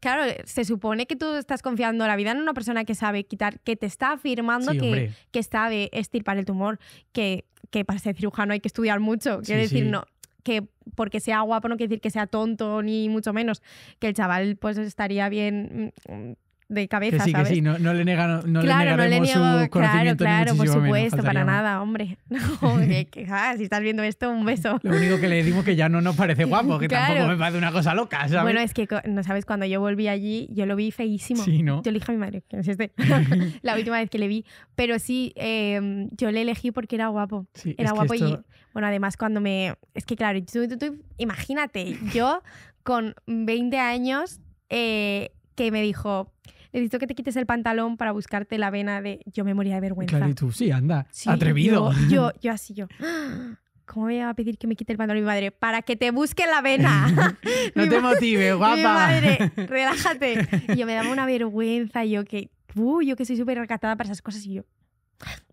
claro, se supone que tú estás confiando la vida en una persona que sabe quitar, que te está afirmando que, que, sabe estirpar el tumor, que, que, para ser cirujano hay que estudiar mucho. Quiero decir, no, que porque sea guapo no quiere decir que sea tonto, ni mucho menos. Que el chaval pues estaría bien mm, mm, de cabeza. sí, que sí, no, le claro, no le niego, Claro, claro, por supuesto, para nada, hombre. No, que, si estás viendo esto, un beso. Lo único que le decimos que ya no nos parece guapo, que tampoco me parece una cosa loca, Bueno, es que, no sabes, cuando yo volví allí, yo lo vi feísimo. Sí, ¿no? Yo le a mi madre, que no este, la última vez que le vi. Pero sí, em, yo le elegí porque era guapo. Sí, era guapo y, bueno, además cuando me... Es que claro, imagínate, yo con 20 años... Eh, que me dijo, necesito que te quites el pantalón para buscarte la vena de yo me moría de vergüenza. Claro, y tú, sí, anda, atrevido. Yo, yo, así, yo. Ah, ¿Cómo me iba a pedir que me quite el pantalón mi madre? Para que te busque la vena. no te motive, guapa. madre, relájate. Y yo me daba una vergüenza, yo que, uh, yo que soy súper recatada para esas cosas y yo,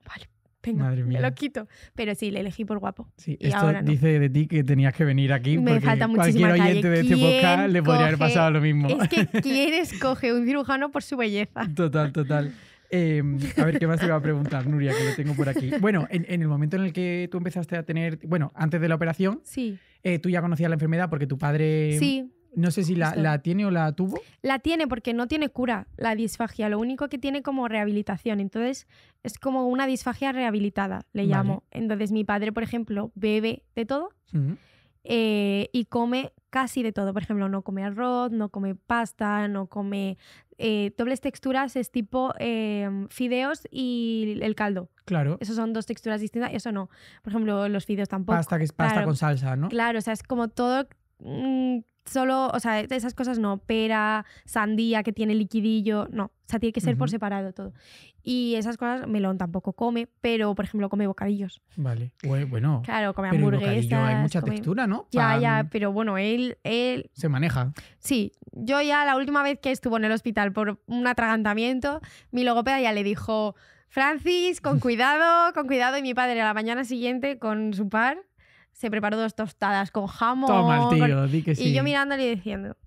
vale, Madre mía. lo quito. Pero sí, le elegí por guapo. Sí, esto dice de ti que tenías que venir aquí. porque a Cualquier oyente de este podcast le podría haber pasado lo mismo. Es que quién escoge un cirujano por su belleza. Total, total. Em, a ver, ¿qué más te iba a preguntar, Nuria, que lo tengo por aquí? Bueno, en, el momento en el que tú empezaste a tener, bueno, antes de la operación, sí. Eh, tú ya conocías la enfermedad porque tu padre... Sí, no sé si la, tiene o la tuvo. La tiene porque no tiene cura la disfagia, lo único que tiene como rehabilitación. Entonces es como una disfagia rehabilitada, le llamo. Entonces mi padre, por ejemplo, bebe de todo eh, y come casi de todo. Por ejemplo, no come arroz, no come pasta, no come eh, dobles texturas, es tipo em, fideos y el caldo. Claro. Esos son dos texturas distintas, eso no. Por ejemplo, los fideos tampoco. Pasta que es pasta con salsa, ¿no? Claro, o sea, es como todo... Mm, solo, o sea, esas cosas no, pera, sandía que tiene liquidillo, no, o sea, tiene que ser por separado todo. Y esas cosas, melón tampoco come, pero por ejemplo come bocadillos. Vale, bueno. Claro, come pero hamburguesas. Hay mucha textura, ¿no? Ya, ya, pero bueno, él, él... Se maneja. Sí, yo ya la última vez que estuvo en el hospital por un atragantamiento, mi logopeda ya le dijo, Francis, con cuidado, con cuidado, y mi padre a la mañana siguiente con su par se preparó dos tostadas con jamón. Toma, tío, di que sí. Y yo mirándole y diciendo,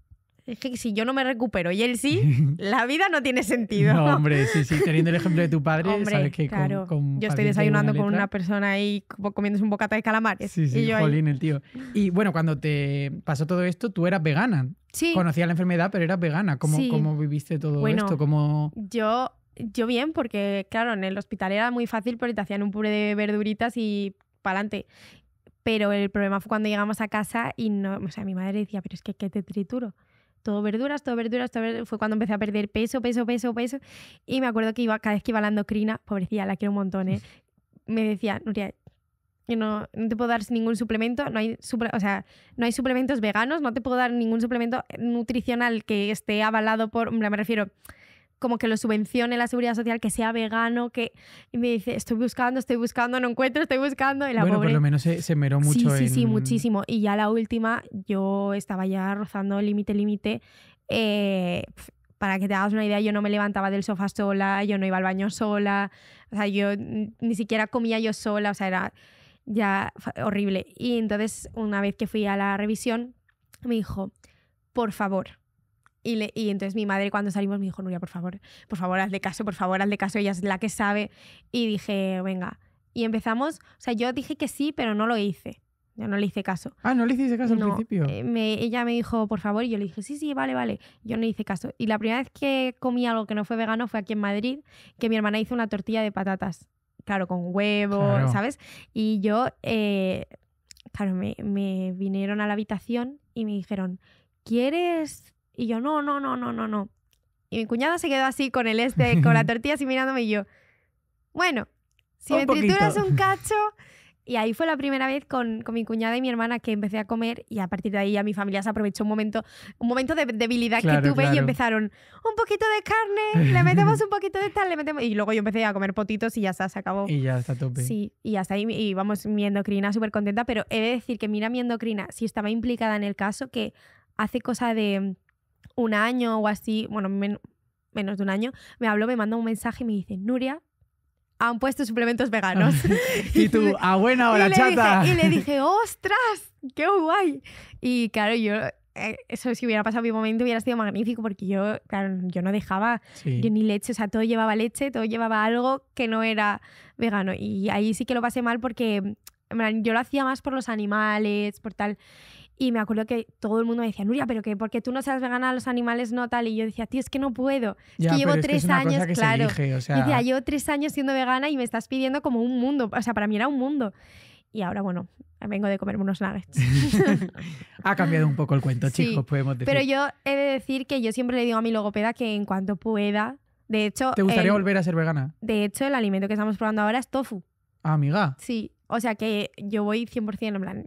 es que si yo no me recupero y él sí, la vida no tiene sentido. No, hombre, sí, sí, teniendo el ejemplo de tu padre, sabes que con, Yo estoy desayunando con una persona ahí comiéndose un bocata de calamares. Sí, sí, y jolín, el tío. Y bueno, cuando te pasó todo esto, tú eras vegana. Sí. conocía la enfermedad, pero eras vegana. ¿Cómo, sí. cómo viviste todo esto? ¿Cómo... Yo, yo bien, porque claro, en el hospital era muy fácil, pero te hacían un puré de verduritas y para adelante. Pero el problema fue cuando llegamos a casa y no, o sea, mi madre decía, pero es que ¿qué te trituro? Todo verduras, todo verduras, todo verduras. Fue cuando empecé a perder peso, peso, peso, peso. Y me acuerdo que iba, cada vez que iba la crina... pobrecilla, la quiero un montón, ¿eh? me decía, Nuria, yo no, no, te puedo dar ningún suplemento, no hay, o sea, no hay suplementos veganos, no te puedo dar ningún suplemento nutricional que esté avalado por, me refiero, como que lo subvencione la seguridad social, que sea vegano, que me dice, estoy buscando, estoy buscando, no encuentro, estoy buscando. Y bueno, por lo menos se, meró mucho. Sí, sí, sí, muchísimo. Y ya la última, yo estaba ya rozando límite, límite. Eh, para que te hagas una idea, yo no me levantaba del sofá sola, yo no iba al baño sola, o sea, yo ni siquiera comía yo sola, o sea, era ya horrible. Y entonces, una vez que fui a la revisión, me dijo, por favor, y, y, entonces mi madre cuando salimos me dijo, Nuria, por favor, por favor, hazle caso, por favor, hazle caso, ella es la que sabe. Y dije, venga. Y empezamos, o sea, yo dije que sí, pero no lo hice. Yo no le hice caso. Ah, no le hice caso al principio. Eh, ella me dijo, por favor, y yo le dije, sí, sí, vale, vale. Yo no le hice caso. Y la primera vez que comí algo que no fue vegano fue aquí en Madrid, que mi hermana hizo una tortilla de patatas. Claro, con huevo, ¿sabes? Y yo, eh, claro, me vinieron a la habitación y me dijeron, ¿quieres y yo, no, no, no, no, no, no. Y mi cuñada se quedó así con el este, con la tortilla así mirándome y yo, bueno, si me trituras un cacho... Y ahí fue la primera vez con, con, mi cuñada y mi hermana que empecé a comer y a partir de ahí ya mi familia se aprovechó un momento, un momento de debilidad que tuve y empezaron un poquito de carne, le metemos un poquito de tal, le metemos... Y luego yo empecé a comer potitos y ya está, se acabó. Y ya está tope. Sí, y hasta ahí y vamos, mi endocrina súper contenta, pero he de decir que mira mi endocrina, si estaba implicada en el caso, que hace cosa de un año o así, bueno, menos de un año, me habló, me manda un mensaje y me dice, Nuria, han puesto suplementos veganos. y tú, a buena hora, y chata. y le dije, ostras, qué guay. Y claro, yo, eh, eso si hubiera pasado mi momento hubiera sido magnífico porque yo, claro, yo no dejaba, ni leche, o sea, todo llevaba leche, todo llevaba algo que no era vegano. Y ahí sí que lo pasé mal porque yo lo hacía más por los animales, por tal. Y me acuerdo que todo el mundo me decía, Nuria, pero que porque tú no seas vegana, los animales no tal. Y yo decía, tío, es que no puedo. que llevo tres años, claro. decía, llevo tres años siendo vegana y me estás pidiendo como un mundo. O sea, para mí era un mundo. Y ahora, bueno, vengo de comerme unos nuggets. ha cambiado un poco el cuento, chicos, podemos decir. Pero yo he de decir que yo siempre le digo a mi logopeda que en cuanto pueda. De hecho. ¿Te gustaría volver a ser vegana? De hecho, el alimento que estamos probando ahora es tofu. Ah, amiga. Sí. O sea que yo voy 100% en plan,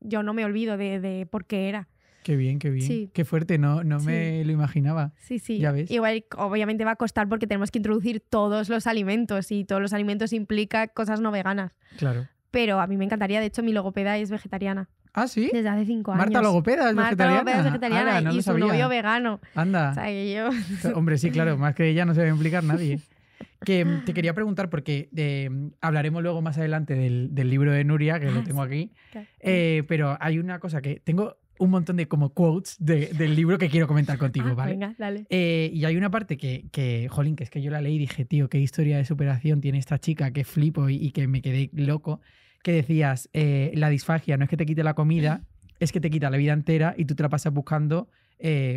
yo, no me olvido de, de por qué era. Qué bien, qué bien. Qué fuerte, no, no me lo imaginaba. Sí, sí. Ya ves. Igual, obviamente va a costar porque tenemos que introducir todos los alimentos y todos los alimentos implica cosas no veganas. Claro. Pero a mí me encantaría, de hecho, mi logopeda es vegetariana. ¿Ah, sí? Desde hace cinco años. Marta Logopeda es Marta Logopeda es vegetariana y su novio vegano. Anda. yo... Hombre, sí, claro, más que ella no se va a implicar nadie. ¿eh? que mm, te quería preguntar, porque em, hablaremos luego más adelante del, libro de Nuria, que lo ah, tengo aquí, eh, pero hay una cosa que tengo un montón de como quotes del libro que quiero comentar contigo, ah, ¿vale? Venga, dale. Eh, y hay una parte que, que, jolín, que es que yo la leí y dije, tío, qué historia de superación tiene esta chica, que flipo y, que me quedé loco, que decías, eh, la disfagia no es que te quite la comida, es que te quita la vida entera y tú te la pasas buscando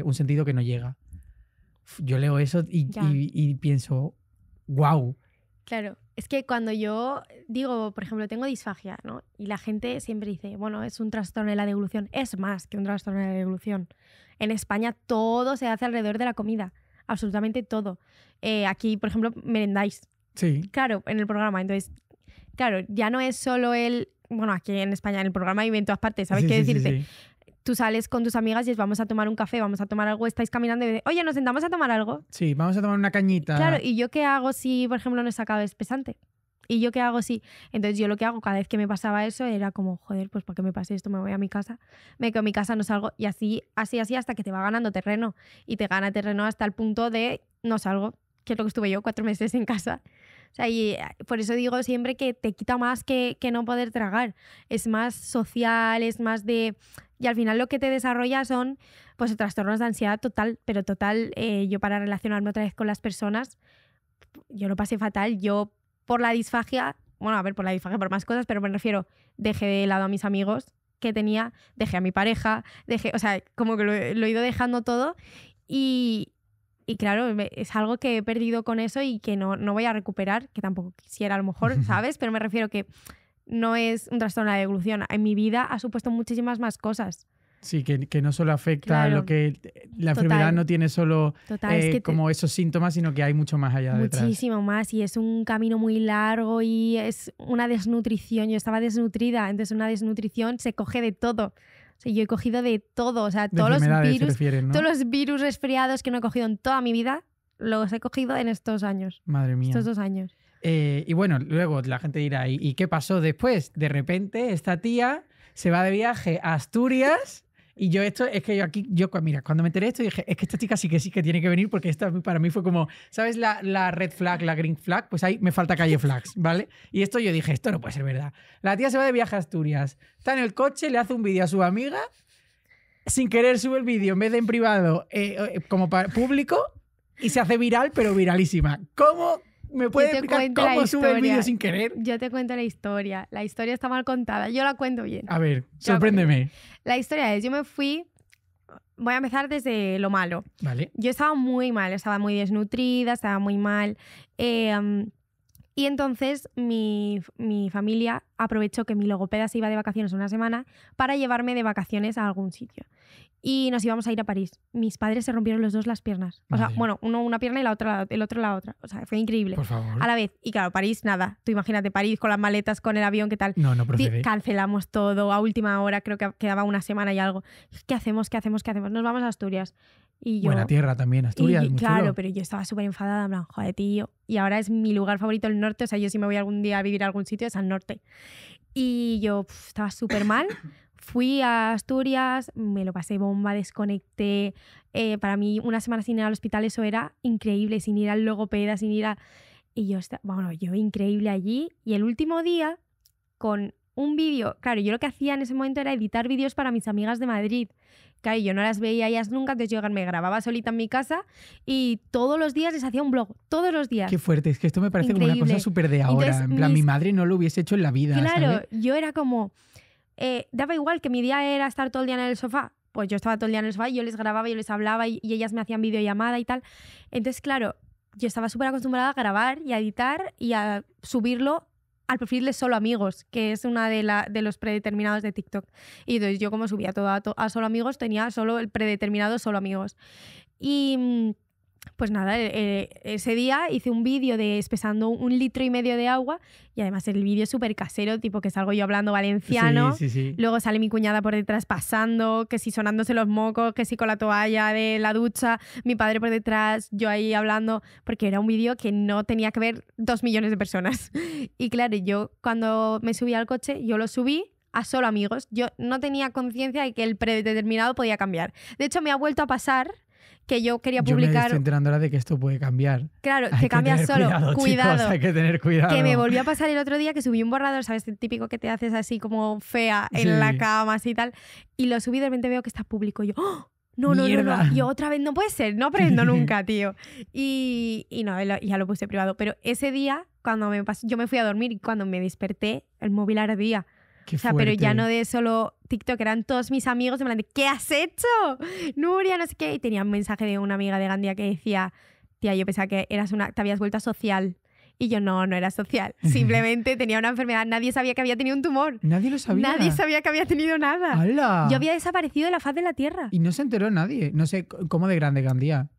un sentido que no llega yo leo eso y, pienso, wow. Claro, es que cuando yo digo, por ejemplo, tengo disfagia, ¿no? Y la gente siempre dice, bueno, es un trastorno de la devolución. Es más que un trastorno de la devolución. En España todo se hace alrededor de la comida, absolutamente todo. Eh, aquí, por ejemplo, merendáis. Sí. Claro, en el programa. Entonces, claro, ya no es solo el bueno, aquí en España en el programa y en todas partes, ¿sabes qué sí, decirte? tú sales con tus amigas y es vamos a tomar un café, vamos a tomar algo, estáis caminando y dices, oye, nos sentamos a tomar algo. Sí, vamos a tomar una cañita. Claro, ¿y yo qué hago si, por ejemplo, no he sacado pesante? ¿Y yo qué hago si...? Entonces yo lo que hago cada vez que me pasaba eso era como, joder, pues ¿para qué me pase esto? Me voy a mi casa, me quedo en mi casa, no salgo. Y así, así, así, hasta que te va ganando terreno. Y te gana terreno hasta el punto de no salgo que es lo que estuve yo, cuatro meses en casa. O sea, y eh, por eso digo siempre que te quita más que, que no poder tragar. Es más social, es más de... Y al final lo que te desarrolla son pues trastornos de ansiedad total, pero total, eh, yo para relacionarme otra vez con las personas, yo lo pasé fatal. Yo por la disfagia, bueno, a ver, por la disfagia, por más cosas, pero me refiero, dejé de lado a mis amigos que tenía, dejé a mi pareja, dejé, o sea, como que lo, lo he ido dejando todo y, y claro, es algo que he perdido con eso y que no, no voy a recuperar, que tampoco quisiera a lo mejor, ¿sabes? Pero me refiero que no es un trastorno de evolución. En mi vida ha supuesto muchísimas más cosas. Sí, que, que no solo afecta a lo que la enfermedad no tiene solo eh, como esos síntomas, sino que hay mucho más allá Muchísimo detrás. Muchísimo más y es un camino muy largo y es una desnutrición. Yo estaba desnutrida, entonces una desnutrición se coge de todo. Sí, yo he cogido de todo, o sea, todos los virus, todos los virus resfriados que no he cogido en toda mi vida, los he cogido en estos años. Madre mía. Estos dos años. Eh, y bueno, luego la gente dirá, ¿y qué pasó después? De repente esta tía se va de viaje a Asturias y yo esto, es que yo aquí, yo, mira, cuando me enteré esto dije, es que esta chica sí que sí que tiene que venir porque esto para mí fue como, ¿sabes? La, la red flag, la green flag, pues ahí me falta calle flags, ¿vale? Y esto yo dije, esto no puede ser verdad. La tía se va de viaje a Asturias, está en el coche, le hace un vídeo a su amiga, sin querer sube el vídeo en vez de en privado, eh, eh, como para público, y se hace viral, pero viralísima. ¿Cómo ¿Me puede explicar cómo el vídeo sin querer? Yo te cuento la historia. La historia está mal contada. Yo la cuento bien. A ver, sorpréndeme. La, historia es, yo me fui... Voy a empezar desde lo malo. Vale. Yo estaba muy mal, estaba muy desnutrida, estaba muy mal. Eh, y entonces mi, familia aprovechó que mi logopeda se iba de vacaciones una semana para llevarme de vacaciones a algún sitio. Y nos íbamos a ir a París. Mis padres se rompieron los dos las piernas. O sea, bueno, uno una pierna y la otra, el otro la otra. O sea, fue increíble. A la vez. Y claro, París, nada. Tú imagínate París con las maletas, con el avión, ¿qué tal? No, no Cancelamos todo a última hora, creo que quedaba una semana y algo. ¿Qué hacemos? ¿Qué hacemos? ¿Qué hacemos? Nos vamos a Asturias. Buena tierra también, Asturias. Y, claro, pero yo estaba súper enfadada, en plan, joder, tío. Y ahora es mi lugar favorito el norte, o sea, yo si me voy algún día a vivir a algún sitio es al norte. Y yo estaba súper mal. Fui a Asturias, me lo pasé bomba, desconecté. Eh, para mí, una semana sin ir al hospital, eso era increíble, sin ir al logopeda, sin ir a. Y yo, estaba, bueno, yo increíble allí. Y el último día, con un vídeo, claro, yo lo que hacía en ese momento era editar vídeos para mis amigas de Madrid Claro, yo no las veía ellas nunca, entonces yo me grababa solita en mi casa y todos los días les hacía un blog, todos los días. Qué fuerte, es que esto me parece como una cosa súper de ahora. en plan, mi madre no lo hubiese hecho en la vida. Claro, yo era como. Eh, daba igual que mi día era estar todo el día en el sofá. Pues yo estaba todo el día en el sofá y yo les grababa, yo les hablaba y, y ellas me hacían videollamada y tal. Entonces, claro, yo estaba súper acostumbrada a grabar y a editar y a subirlo al perfil de solo amigos, que es una de, la, de los predeterminados de TikTok. Y entonces yo como subía todo a, a solo amigos, tenía solo el predeterminado solo amigos. Y mm, pues nada, eh, eh, ese día hice un vídeo de espesando un litro y medio de agua y además el vídeo es súper casero, tipo que salgo yo hablando valenciano, luego sale mi cuñada por detrás pasando, que si sonándose los mocos, que si con la toalla de la ducha, mi padre por detrás, yo ahí hablando, porque era un vídeo que no tenía que ver dos millones de personas. Y claro, yo cuando me subí al coche, yo lo subí a solo amigos, yo no tenía conciencia de que el predeterminado podía cambiar. De hecho, me ha vuelto a pasar que yo quería publicar. Yo me estoy enterando ahora de que esto puede cambiar. Claro, te que, cambia solo. Cuidado, hay que tener cuidado. Que me volvió a pasar el otro día que subí un borrador, ¿sabes? El típico que te haces así como fea en la cama, así y tal. Y lo subí y de repente veo que está público. Y yo, ¡Oh! No, no, no, no. Y otra vez no puede ser, no aprendo nunca, tío. Y, y no, ya lo puse privado. Pero ese día, cuando me yo me fui a dormir y cuando me desperté, el móvil ardía o sea, pero ya no de solo TikTok, eran todos mis amigos, me de, ¿qué has hecho? Nuria, no sé qué. Y tenía un mensaje de una amiga de Gandía que decía, tía, yo pensaba que eras una, te habías vuelto social. Y yo no, no era social. Simplemente tenía una enfermedad. Nadie sabía que había tenido un tumor. Nadie lo sabía. Nadie sabía que había tenido nada. Yo había desaparecido de la faz de la Tierra. Y no se enteró nadie. No sé cómo de grande Gandía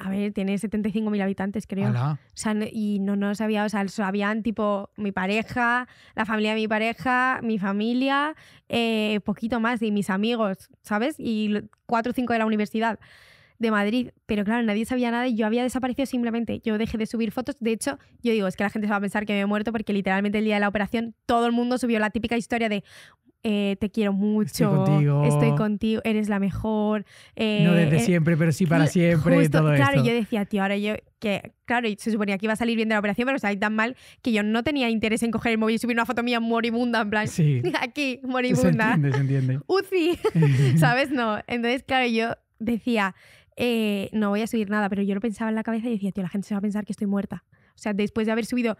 a ver, tiene 75.000 habitantes, creo. O sea, y no, no sabía, o sea, sabían tipo mi pareja, la familia de mi pareja, mi familia, eh, poquito más y mis amigos, ¿sabes? Y cuatro o cinco de la universidad de Madrid, pero claro, nadie sabía nada y yo había desaparecido simplemente. Yo dejé de subir fotos. De hecho, yo digo, es que la gente se va a pensar que me he muerto porque literalmente el día de la operación todo el mundo subió la típica historia de eh, te quiero mucho, estoy contigo. eres la mejor. Eh, no desde eh, siempre, pero sí para siempre. Justo, todo claro, yo decía, tío, ahora yo, que claro, se suponía que iba a salir bien de la operación, pero salí tan mal que yo no tenía interés en coger el móvil y subir una foto mía moribunda, en plan, sí. aquí, moribunda. Se ¿sabes? No. Entonces, claro, yo decía, no voy a subir nada, pero yo lo pensaba en la cabeza y decía, tío, la gente se va a pensar que estoy muerta. O sea, después de haber subido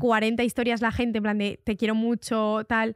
40 historias la gente, en plan de te quiero mucho, tal,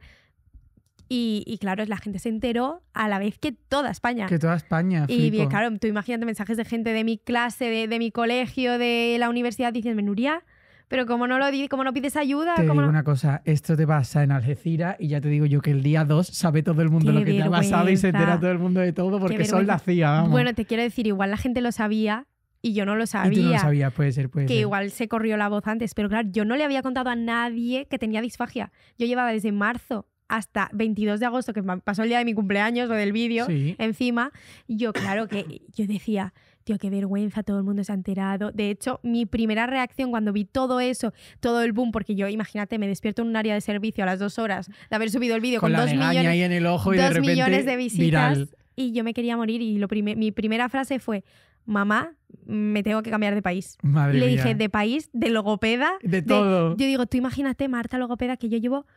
y, y, claro, la gente se enteró a la vez que toda España. Que toda España. Y bien claro, tú imagínate mensajes de gente de mi clase, de, mi colegio, de la universidad, diciendo, Menuría pero como no lo como no pides ayuda. Te digo una cosa, esto te pasa en Algeciras y ya te digo yo que el día 2 sabe todo el mundo lo que te ha pasado y se entera todo el mundo de todo porque son la CIA. Vamos. Bueno, te quiero decir, igual la gente lo sabía y yo no lo sabía. Y tú no lo sabía puede ser, puede que igual se corrió la voz antes, pero claro, yo no le había contado a nadie que tenía disfagia. Yo llevaba desde marzo hasta 22 de agosto, que pasó el día de mi cumpleaños o del vídeo, encima, yo claro que yo decía, tío, qué vergüenza, todo el mundo se ha enterado. De hecho, mi primera reacción cuando vi todo eso, todo el boom, porque yo, imagínate, me despierto en un área de servicio a las dos horas de haber subido el vídeo con, dos millones, de millones de visitas y yo me quería morir y lo mi primera frase fue, mamá, me tengo que cambiar de país. y le dije, de país, de logopeda. De todo. yo digo, tú imagínate, Marta, logopeda, que yo llevo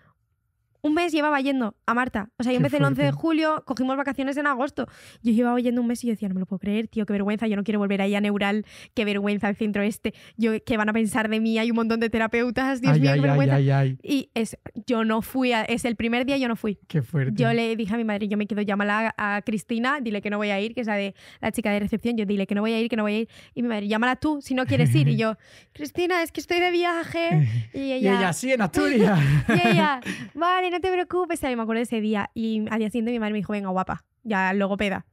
un mes llevaba yendo a Marta. O sea, yo empecé el 11 de julio, cogimos vacaciones en agosto. Yo llevaba yendo un mes y yo decía, no me lo puedo creer, tío, qué vergüenza, yo no quiero volver ahí a Neural, qué vergüenza el centro este, yo, qué van a pensar de mí, hay un montón de terapeutas, Dios mío, qué vergüenza. y es, yo no fui, es el primer día yo no fui. Qué fuerte. Yo le dije a mi madre, yo me quedo, llámala a, Cristina, dile que no voy a ir, que es la de la chica de recepción, yo dile que no voy a ir, que no voy a ir. Y mi madre, llámala tú si no quieres ir. Y yo, Cristina, es que estoy de viaje. Y ella, sí, en Asturias. vale, te preocupes. Y me acuerdo de ese día. Y al día siguiente mi madre me dijo, venga, guapa, ya peda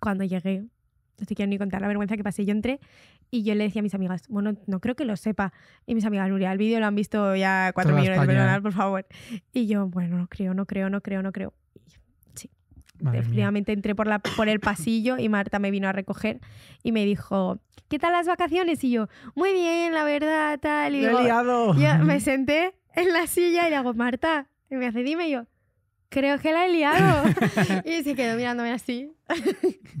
Cuando llegué, no te quiero ni contar la vergüenza que pasé. Yo entré y yo le decía a mis amigas, bueno, no creo que lo sepa. Y mis amigas, Nuria, el vídeo lo han visto ya cuatro millones de personas, por favor. Y yo, bueno, no creo, no creo, no creo, no creo. Y sí. Definitivamente entré por, la, por el pasillo y Marta me vino a recoger y me dijo, ¿qué tal las vacaciones? Y yo, muy bien, la verdad, tal. Y me senté en la silla y le hago, Marta, y me hace, dime y yo, creo que la he liado. y se quedó mirándome así.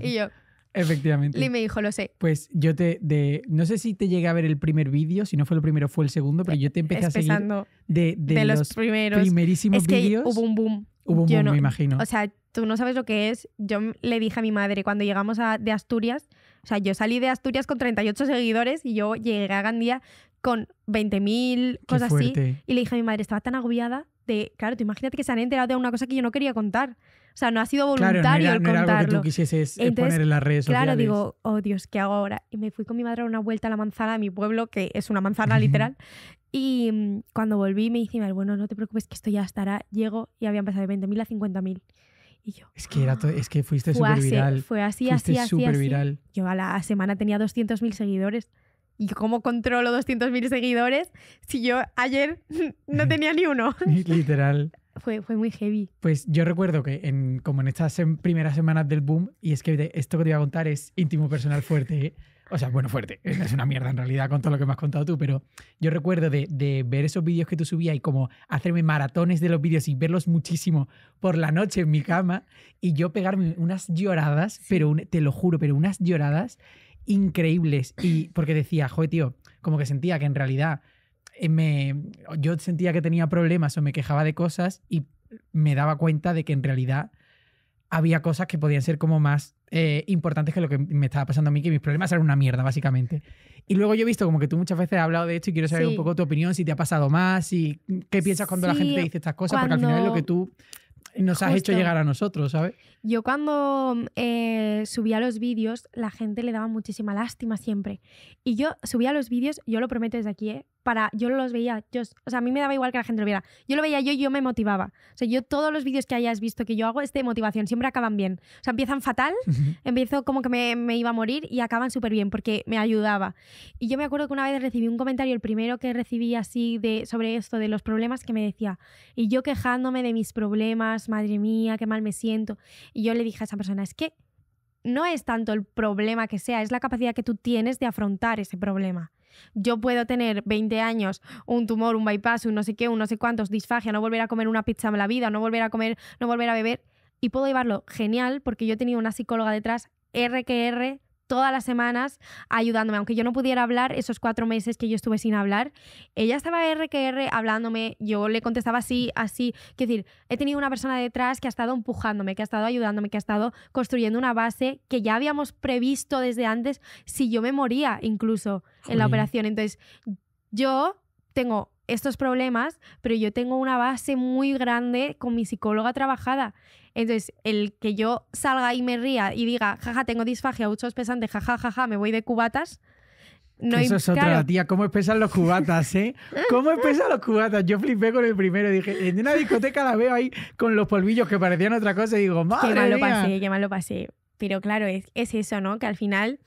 y yo. Efectivamente. y me dijo, lo sé. Pues yo te. De, no sé si te llegué a ver el primer vídeo, si no fue el primero, fue el segundo, pero yo te empecé a seguir. De, de, los, primeros. Primerísimos es Hubo un boom. Hubo un boom, me imagino. O sea, tú no sabes lo que es. Yo le dije a mi madre cuando llegamos de Asturias. O sea, yo salí de Asturias con 38 seguidores y yo llegué a Gandía con 20.000, cosas así. Y le dije a mi madre, estaba tan agobiada de, claro, tú imagínate que se han enterado de una cosa que yo no quería contar. O sea, no ha sido voluntario claro, el contarlo. No algo que tú quisieses eh, poner en las redes Claro, digo, oh Dios, ¿qué hago ahora? Y me fui con mi madre a una vuelta a la manzana de mi pueblo, que es una manzana literal. y mm, cuando volví me dice, bueno, no te preocupes que esto ya estará. Llego y habían pasado de 20.000 a 50.000. Y yo, es que, era es que fuiste súper viral. Fue así, así, así, así. Yo a la semana tenía 200.000 seguidores. ¿y cómo controlo 200.000 seguidores si yo ayer no tenía ni uno? Literal. Fue, fue, muy heavy. Pues yo recuerdo que en, como en estas primeras semanas del boom, y es que esto que te iba a contar es íntimo personal fuerte, o sea, bueno, fuerte, es una mierda en realidad con todo lo que me has contado tú, pero yo recuerdo de, ver esos vídeos que tú subías y como hacerme maratones de los vídeos y verlos muchísimo por la noche en mi cama y yo pegarme unas lloradas, pero te lo juro, pero unas lloradas increíbles. Y porque decía, joder, tío, como que sentía que en realidad eh, me, yo sentía que tenía problemas o me quejaba de cosas y me daba cuenta de que en realidad había cosas que podían ser como más eh, importantes que lo que me estaba pasando a mí, que mis problemas eran una mierda, básicamente. Y luego yo he visto como que tú muchas veces has hablado de esto y quiero saber un poco tu opinión, si te ha pasado más, y qué piensas cuando la gente te dice estas cosas, porque al final es lo que tú nos has hecho llegar a nosotros, ¿sabes? Yo cuando eh, subía los vídeos, la gente le daba muchísima lástima siempre. Y yo subía los vídeos, yo lo prometo desde aquí, ¿eh? para, yo los veía, yo, o sea, a mí me daba igual que la gente lo viera. Yo lo veía yo yo me motivaba. O sea, yo todos los vídeos que hayas visto que yo hago este de motivación, siempre acaban bien. O sea, empiezan fatal, empiezo como que me, iba a morir y acaban súper bien porque me ayudaba. Y yo me acuerdo que una vez recibí un comentario, el primero que recibí así de, sobre esto, de los problemas, que me decía, y yo quejándome de mis problemas, madre mía, qué mal me siento. Y yo le dije a esa persona, es que no es tanto el problema que sea, es la capacidad que tú tienes de afrontar ese problema. Yo puedo tener 20 años, un tumor, un bypass, un no sé qué, un no sé cuántos, disfagia, no volver a comer una pizza en la vida, no volver a comer, no volver a beber. Y puedo llevarlo genial porque yo he tenido una psicóloga detrás, R que R, todas las semanas ayudándome. Aunque yo no pudiera hablar, esos cuatro meses que yo estuve sin hablar, ella estaba rqr hablándome, yo le contestaba así, así. Quiero decir, he tenido una persona detrás que ha estado empujándome, que ha estado ayudándome, que ha estado construyendo una base que ya habíamos previsto desde antes si yo me moría incluso en la operación. Entonces, yo tengo estos problemas, pero yo tengo una base muy grande con mi psicóloga trabajada. Entonces, el que yo salga y me ría y diga, jaja, tengo disfagia, muchos pesantes, jaja, jaja, me voy de cubatas. No Eso es otra, tía, cómo pesan los cubatas, ¿eh? ¿Cómo pesan los cubatas? Yo flipé con el primero, dije, en una discoteca la veo ahí con los polvillos que parecían otra cosa y digo, madre Qué mal lo pasé, qué mal lo pasé. Pero claro, es, es eso, ¿no? Que al final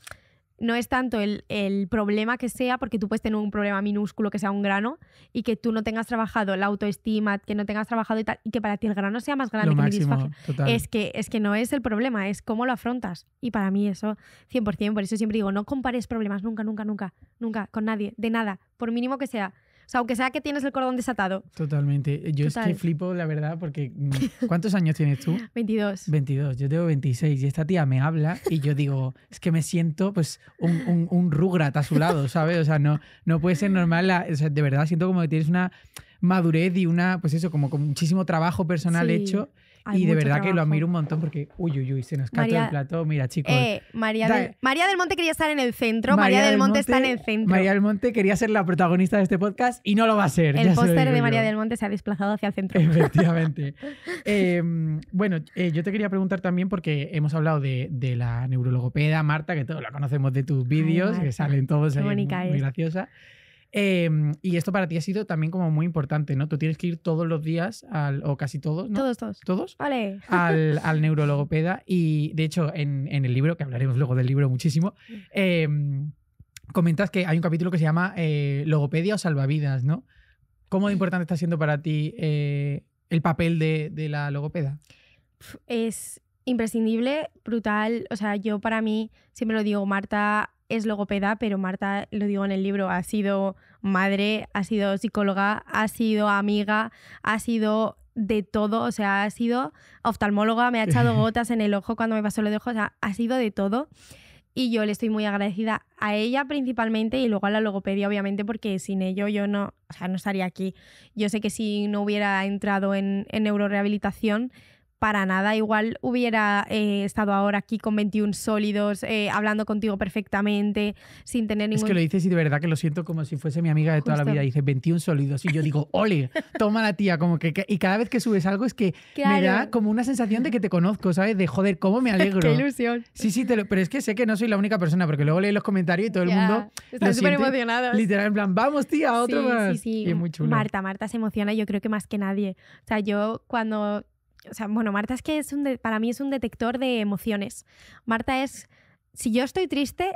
no es tanto el, problema que sea, porque tú puedes tener un problema minúsculo que sea un grano y que tú no tengas trabajado la autoestima, que no tengas trabajado y tal, y que para ti el grano sea más grande que mi Es que, es que no es el problema, es cómo lo afrontas. Y para mí eso, 100%, por eso siempre digo, no compares problemas nunca, nunca, nunca, nunca, con nadie, de nada, por mínimo que sea. O sea, aunque sea que tienes el cordón desatado. Totalmente. Yo es que flipo, la verdad, porque mm, ¿cuántos años tienes tú? 22. 22. Yo tengo 26 y esta tía me habla y yo digo, es que me siento pues un, un, rugrat a su lado, ¿sabes? O sea, no, no puede ser normal. de verdad siento como que tienes una madurez y una, pues eso, como con muchísimo trabajo personal hecho y de verdad que lo admiro un montón porque, uy, uy, uy, se nos cae el plato. Mira, chicos. Eh, María, del, Monte quería estar en el centro. María, del, Monte, está en el centro. María del Monte quería ser la protagonista de este podcast y no lo va a ser. El póster de María del Monte se ha desplazado hacia el centro. Efectivamente. Em, bueno, eh, yo te quería preguntar también porque hemos hablado de, la neurologopeda Marta, que todos la conocemos de tus vídeos, que salen todos muy, graciosa. Em, y esto para ti ha sido también como muy importante, ¿no? Tú tienes que ir todos los días, o casi todos, ¿no? Todos, todos. ¿Todos? Vale. Al, al neurologopeda. Y de hecho, en, el libro, que hablaremos luego del libro muchísimo, em, comentas que hay un capítulo que se llama eh, Logopedia o Salvavidas, ¿no? ¿Cómo de importante está siendo para ti eh, el papel de, de la logopeda? Es imprescindible, brutal. O sea, yo para mí, siempre lo digo, Marta es logopeda, pero Marta, lo digo en el libro, ha sido madre, ha sido psicóloga, ha sido amiga, ha sido de todo, o sea, ha sido oftalmóloga, me ha echado gotas en el ojo cuando me pasó lo de ojo, o sea, ha sido de todo. Y yo le estoy muy agradecida a ella principalmente y luego a la logopedia, obviamente, porque sin ello yo no, o no estaría aquí. Yo sé que si no hubiera entrado en, en neurorehabilitación, para nada. Igual hubiera eh, estado ahora aquí con 21 sólidos, eh, hablando contigo perfectamente, sin tener ningún... Es que lo dices y de verdad que lo siento como si fuese mi amiga de toda la vida. Dice 21 sólidos y yo digo, ole, toma la tía, como que, Y cada vez que subes algo es que me da como una sensación de que te conozco, ¿sabes? De joder, cómo me alegro. Qué ilusión. Sí, sí, te lo... pero es que sé que no soy la única persona, porque luego leí los comentarios y todo el mundo... Están súper emocionado. Literal, en plan, vamos tía, otro más. Sí, sí. Marta, Marta se emociona yo creo que más que nadie. O sea, yo cuando o sea, bueno, Marta es que es un para mí es un detector de emociones. Marta es, si yo estoy triste,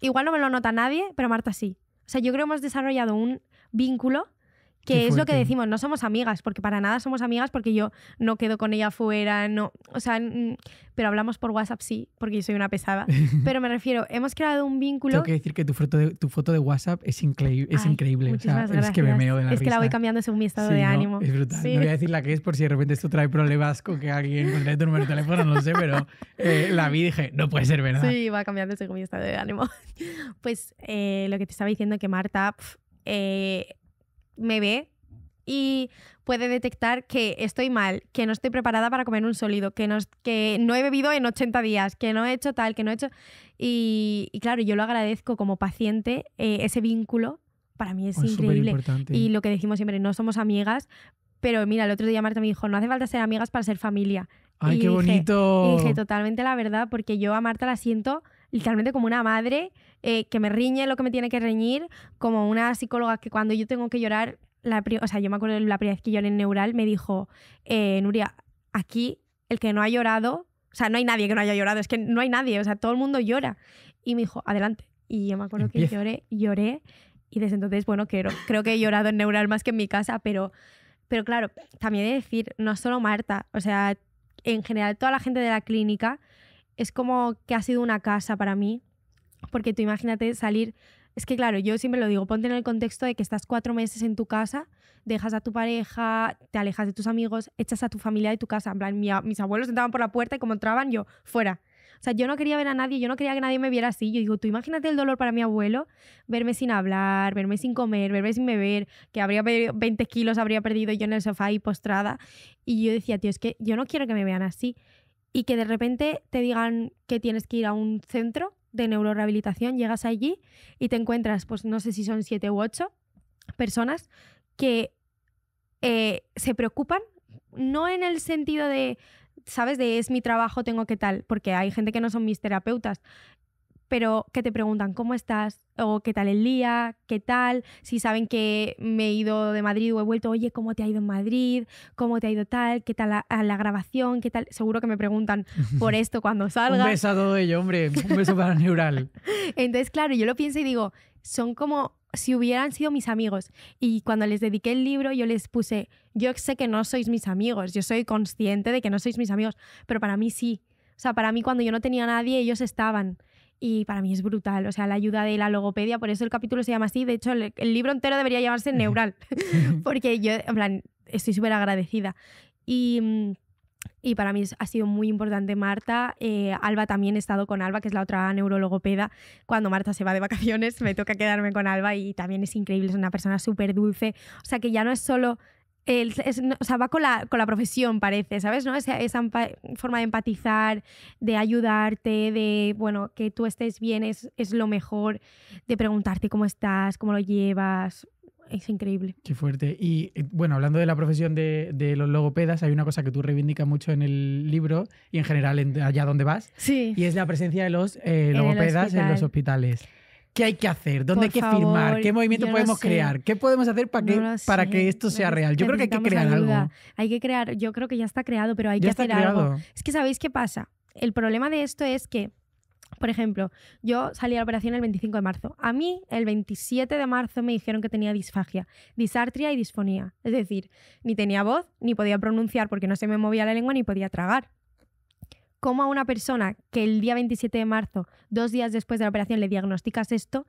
igual no me lo nota nadie, pero Marta sí. O sea, yo creo que hemos desarrollado un vínculo que es lo que decimos, no somos amigas, porque para nada somos amigas, porque yo no quedo con ella afuera, no, o sea, pero hablamos por WhatsApp sí, porque yo soy una pesada, pero me refiero, hemos creado un vínculo... Tengo que decir que tu foto de, tu foto de es, increíble, es increíble, o sea, es que me meo de la Es que la voy cambiando según mi estado de ánimo. Es brutal, no voy a decir la que es por si de repente esto trae problemas con que alguien encuentre tu número de teléfono, no sé, pero eh, la vi y dije, no puede ser verdad. Sí, va cambiando según mi estado de ánimo. Pues eh, lo que te estaba diciendo que Marta... Eh, me ve y puede detectar que estoy mal, que no estoy preparada para comer un sólido, que no, que no he bebido en 80 días, que no he hecho tal, que no he hecho... Y, claro, yo lo agradezco como paciente, eh, ese vínculo para mí es, increíble. Y lo que decimos siempre, no somos amigas, pero mira, el otro día Marta me dijo, no hace falta ser amigas para ser familia. ¡Ay, qué bonito! Y dije totalmente la verdad, porque yo a Marta la siento literalmente como una madre eh, que me riñe lo que me tiene que reñir, como una psicóloga que cuando yo tengo que llorar, la o sea, yo me acuerdo la primera vez que lloré en Neural, me dijo, eh, Nuria, aquí el que no ha llorado, o sea, no hay nadie que no haya llorado, es que no hay nadie, o sea, todo el mundo llora. Y me dijo, adelante. Y yo me acuerdo que lloré, lloré, y desde entonces, bueno, creo, creo que he llorado en Neural más que en mi casa, pero, pero claro, también he de decir, no solo Marta, o sea, en general toda la gente de la clínica es como que ha sido una casa para mí, porque tú imagínate salir, es que claro, yo siempre lo digo, ponte en el contexto de que estás cuatro meses en tu casa, dejas a tu pareja, te alejas de tus amigos, echas a tu familia de tu casa. En plan, mis abuelos entraban por la puerta y como entraban yo, fuera. O sea, yo no quería ver a nadie, yo no quería que nadie me viera así. Yo digo, tú imagínate el dolor para mi abuelo, verme sin hablar, verme sin comer, verme sin beber, que habría perdido, 20 kilos, habría perdido yo en el sofá y postrada. Y yo decía, tío, es que yo no quiero que me vean así. Y que de repente te digan que tienes que ir a un centro de neurorehabilitación, llegas allí y te encuentras, pues no sé si son siete u ocho personas que eh, se preocupan, no en el sentido de, ¿sabes? De es mi trabajo, tengo que tal, porque hay gente que no son mis terapeutas pero que te preguntan cómo estás o qué tal el día, qué tal, si saben que me he ido de Madrid o he vuelto, oye, ¿cómo te ha ido en Madrid? ¿Cómo te ha ido tal? ¿Qué tal la, la grabación? ¿Qué tal? Seguro que me preguntan por esto cuando salga. un beso a todo ello, hombre, un beso para Neural. Entonces, claro, yo lo pienso y digo, son como si hubieran sido mis amigos. Y cuando les dediqué el libro, yo les puse, yo sé que no sois mis amigos, yo soy consciente de que no sois mis amigos, pero para mí sí. O sea, para mí cuando yo no tenía nadie, ellos estaban y para mí es brutal, o sea, la ayuda de la logopedia, por eso el capítulo se llama así, de hecho el, libro entero debería llamarse Neural, porque yo, en plan, estoy súper agradecida. Y, para mí ha sido muy importante Marta, eh, Alba también he estado con Alba, que es la otra neurologopeda, cuando Marta se va de vacaciones me toca quedarme con Alba y también es increíble, es una persona súper dulce, o sea que ya no es solo o sea, va con la, con la, profesión, parece, ¿sabes? ¿No? Esa, esa forma de empatizar, de ayudarte, de, bueno, que tú estés bien es, es lo mejor, de preguntarte cómo estás, cómo lo llevas, es increíble. Qué fuerte. Y eh, bueno, hablando de la profesión de, de, los logopedas, hay una cosa que tú reivindicas mucho en el libro y en general allá donde vas. Sí. Y es la presencia de los eh, logopedas en los hospitales. ¿Qué hay que hacer? ¿Dónde hay que firmar? ¿Qué movimiento podemos crear? ¿Qué podemos hacer para que, para que esto sea real? Yo creo que hay que crear algo. Hay que crear, yo creo que ya está creado, pero hay que hacer algo. Es que ¿sabéis qué pasa? El problema de esto es que por ejemplo, yo salí a la operación el 25 de marzo. A mí, el 27 de marzo me dijeron que tenía disfagia, disartria y disfonía. Es decir, ni tenía voz, ni podía pronunciar porque no se me movía la lengua, ni podía tragar cómo a una persona que el día 27 de marzo, dos días después de la operación, le diagnosticas esto,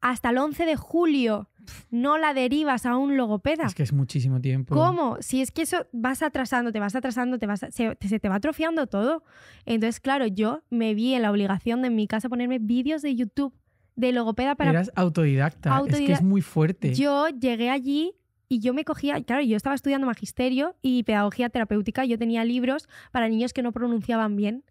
hasta el 11 de julio no la derivas a un logopeda. Es que es muchísimo tiempo. ¿Cómo? Si es que eso vas atrasando, te vas atrasando, te vas se, te va atrofiando todo. Entonces, claro, yo me vi en la obligación de en mi casa ponerme vídeos de YouTube de logopeda para... Eras autodidacta. autodidacta. Es que es muy fuerte. Yo llegué allí y yo me cogía, claro, yo estaba estudiando magisterio y pedagogía terapéutica, yo tenía libros para niños que no pronunciaban bien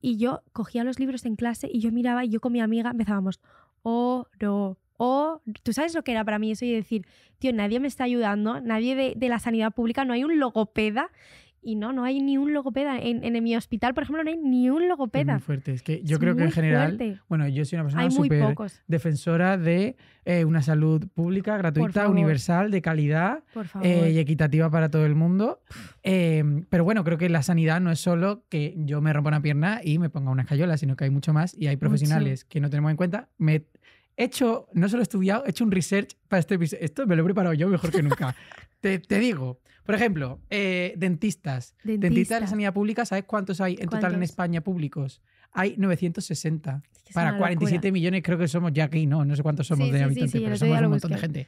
y yo cogía los libros en clase y yo miraba y yo con mi amiga empezábamos, oro, o tú sabes lo que era para mí eso y decir, tío, nadie me está ayudando, nadie de, de, la sanidad pública, no hay un logopeda y no, no hay ni un logopeda. En, mi hospital, por ejemplo, no hay ni un logopeda. muy fuerte. Es que yo creo que en general, bueno, yo soy una persona súper defensora de eh, una salud pública, gratuita, universal, de calidad eh, y equitativa para todo el mundo. Em, pero bueno, creo que la sanidad no es solo que yo me rompa una pierna y me ponga una escayola, sino que hay mucho más y hay profesionales que no tenemos en cuenta. Me He hecho, no solo he estudiado, he hecho un research para este episodio. Esto me lo he preparado yo mejor que nunca. te, digo, por ejemplo, eh, dentistas. Dentistas de la sanidad pública, ¿sabes cuántos hay en total en España públicos? Hay 960. para 47 millones creo que somos ya aquí, ¿no? No sé cuántos somos de habitantes, pero somos un montón de gente.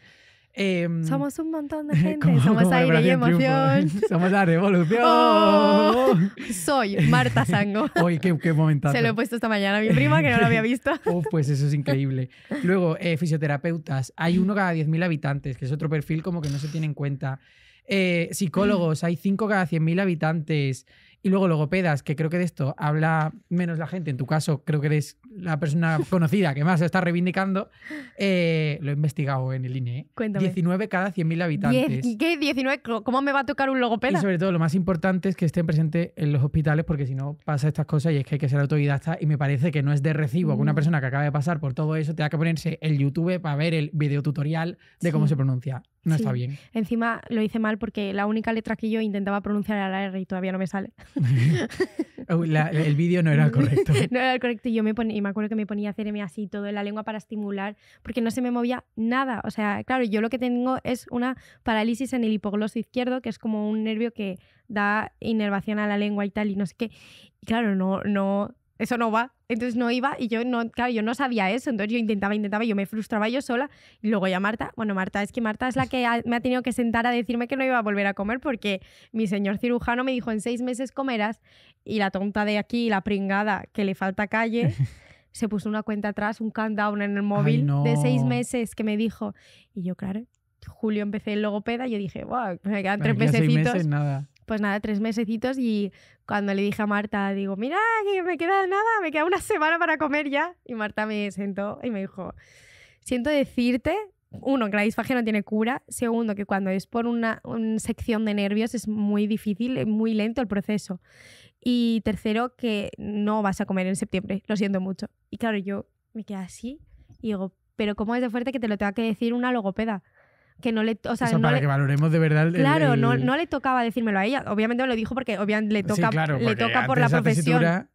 Em, somos un montón de gente, somos aire y emoción. Somos la revolución. Oh, soy Marta Sango. qué, qué Se lo he puesto esta mañana a mi prima que no lo había visto. oh, pues eso es increíble. Luego, eh, fisioterapeutas. Hay uno cada 10.000 habitantes, que es otro perfil como que no se tiene en cuenta. Eh, psicólogos, hay cinco cada 100.000 habitantes. Y luego logopedas, que creo que de esto habla menos la gente, en tu caso creo que eres la persona conocida que más se está reivindicando, eh, lo he investigado en el INE. ¿eh? Cuéntame. 19 cada 100.000 habitantes. ¿Y qué 19? ¿Cómo me va a tocar un logopeda? Y sobre todo lo más importante es que estén presentes en los hospitales porque si no pasa estas cosas y es que hay que ser autodidacta y me parece que no es de recibo que una mm. persona que acaba de pasar por todo eso tenga que ponerse el YouTube para ver el videotutorial de cómo se pronuncia. No está bien. Encima lo hice mal porque la única letra que yo intentaba pronunciar era la R y todavía no me sale. el vídeo no era correcto. no era correcto. Yo me ponía, y me acuerdo que me ponía a hacerme así todo en la lengua para estimular, porque no se me movía nada. O sea, claro, yo lo que tengo es una parálisis en el hipogloso izquierdo, que es como un nervio que da inervación a la lengua y tal, y no sé qué. Y claro, no, no, eso no va. Entonces no iba y yo no, claro, yo no sabía eso, entonces yo intentaba, intentaba, yo me frustraba yo sola y luego ya Marta, bueno, Marta, es que Marta es la que me ha tenido que sentar a decirme que no iba a volver a comer porque mi señor cirujano me dijo en seis meses comerás y la tonta de aquí, la pringada que le falta calle. se puso una cuenta atrás, un countdown en el móvil de seis meses que me dijo. Y yo, claro, Julio empecé el logopeda y yo dije, wow, me quedan tres mesecitos. nada. Pues nada, tres mesecitos y cuando le dije a Marta, digo, mira, que me queda nada, me queda una semana para comer ya. Y Marta me sentó y me dijo, siento decirte, uno, que la disfagia no tiene cura. Segundo, que cuando es por una, sección de nervios es muy difícil, es muy lento el proceso. Y tercero, que no vas a comer en septiembre, lo siento mucho. Y claro, yo me quedé así y digo, pero ¿cómo es de fuerte que te lo tenga que decir una logopeda? que no le. O sea, para que valoremos de verdad. claro, No, le tocaba decírmelo a ella. Obviamente me lo dijo porque obviamente le toca, le toca por la profesión.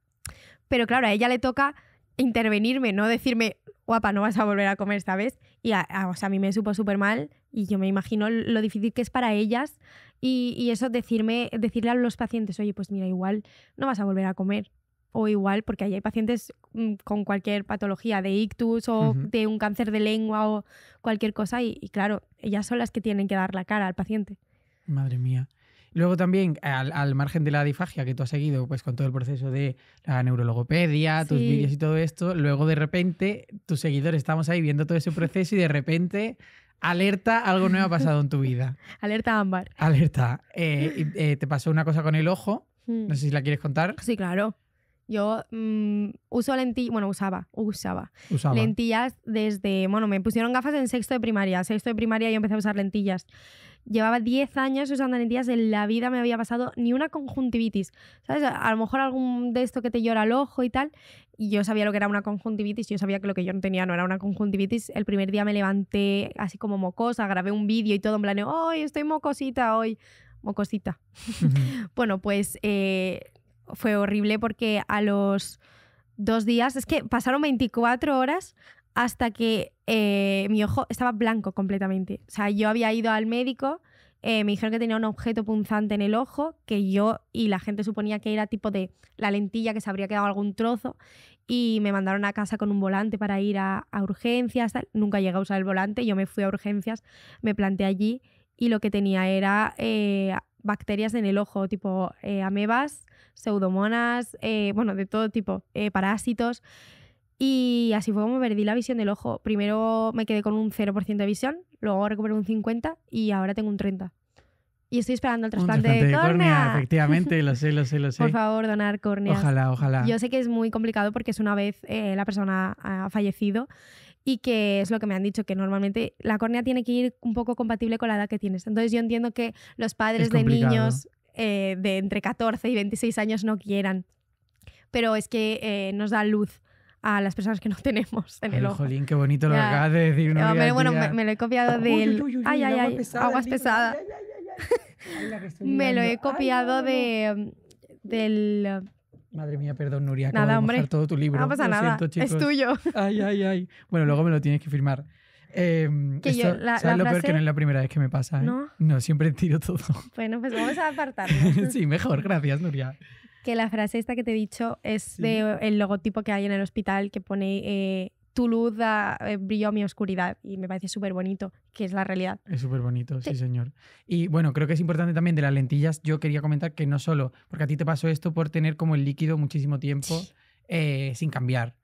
Pero claro, a ella le toca intervenirme, no decirme, guapa, no vas a volver a comer, ¿sabes? Y a, mí me supo súper mal y yo me imagino lo difícil que es para ellas y, eso decirme, decirle a los pacientes, oye, pues mira, igual no vas a volver a comer o igual, porque ahí hay pacientes mm, con cualquier patología de ictus o de un cáncer de lengua o cualquier cosa y, claro, ellas son las que tienen que dar la cara al paciente. Madre mía. Luego también, al, margen de la difagia que tú has seguido, pues con todo el proceso de la neurologopedia, tus vídeos y todo esto, luego de repente tus seguidores estamos ahí viendo todo ese proceso y de repente Alerta, algo nuevo ha pasado en tu vida. Alerta ámbar. Alerta. Eh, eh, te pasó una cosa con el ojo. Mm. No sé si la quieres contar. Sí, claro. Yo mm, uso lentillas, bueno, usaba, usaba, usaba, lentillas desde, bueno, me pusieron gafas en sexto de primaria, sexto de primaria yo empecé a usar lentillas. Llevaba 10 años usando lentillas, en la vida me había pasado ni una conjuntivitis, ¿sabes? A lo mejor algún de esto que te llora el ojo y tal, y yo sabía lo que era una conjuntivitis, yo sabía que lo que yo no tenía no era una conjuntivitis. El primer día me levanté así como mocosa, grabé un vídeo y todo en plan, hoy estoy mocosita hoy! Mocosita. bueno, pues... Eh, fue horrible porque a los dos días, es que pasaron 24 horas hasta que eh, mi ojo estaba blanco completamente. O sea, yo había ido al médico, eh, me dijeron que tenía un objeto punzante en el ojo, que yo y la gente suponía que era tipo de la lentilla, que se habría quedado algún trozo, y me mandaron a casa con un volante para ir a, urgencias. Nunca llegué a usar el volante, yo me fui a urgencias, me planté allí y lo que tenía era eh, bacterias en el ojo, tipo eh, amebas, pseudomonas, eh, bueno, de todo tipo, eh, parásitos. Y así fue como perdí la visión del ojo. Primero me quedé con un 0% de visión, luego recuperé un 50% y ahora tengo un 30%. Y estoy esperando el trasplante, trasplante de, córnea. Efectivamente, lo sé, lo sé, lo sé. Por favor, donar córnea. Ojalá, ojalá. Yo sé que es muy complicado porque es una vez la persona ha fallecido y que es lo que me han dicho, que normalmente la córnea tiene que ir un poco compatible con la edad que tienes. Entonces yo entiendo que los padres de niños eh, de entre 14 y 26 años no quieran, pero es que eh, nos da luz a las personas que no tenemos en el, ojo. Jolín, qué bonito lo acabas de decir. Una eh, bueno, me, lo he copiado del... ay, ay, ay, aguas pesadas. me lo he copiado de, mm, del Madre mía, perdón, Nuria, acabo nada, de hombre. todo tu libro. No pasa nada, es tuyo. Ay, ay, ay. Bueno, luego me lo tienes que firmar. Eh, yo, la, ¿Sabes que no es la primera vez que me pasa? ¿eh? ¿No? siempre tiro todo. Bueno, pues vamos a apartarlo. sí, mejor, gracias, Nuria. Que la frase esta que te he dicho es del logotipo que hay en el hospital que pone eh, tu luz eh, brilló a mi oscuridad y me parece súper bonito, que es la realidad. Es súper bonito, sí. señor. Y bueno, creo que es importante también de las lentillas, yo quería comentar que no solo, porque a ti te pasó esto por tener como el líquido muchísimo tiempo eh, sin cambiar.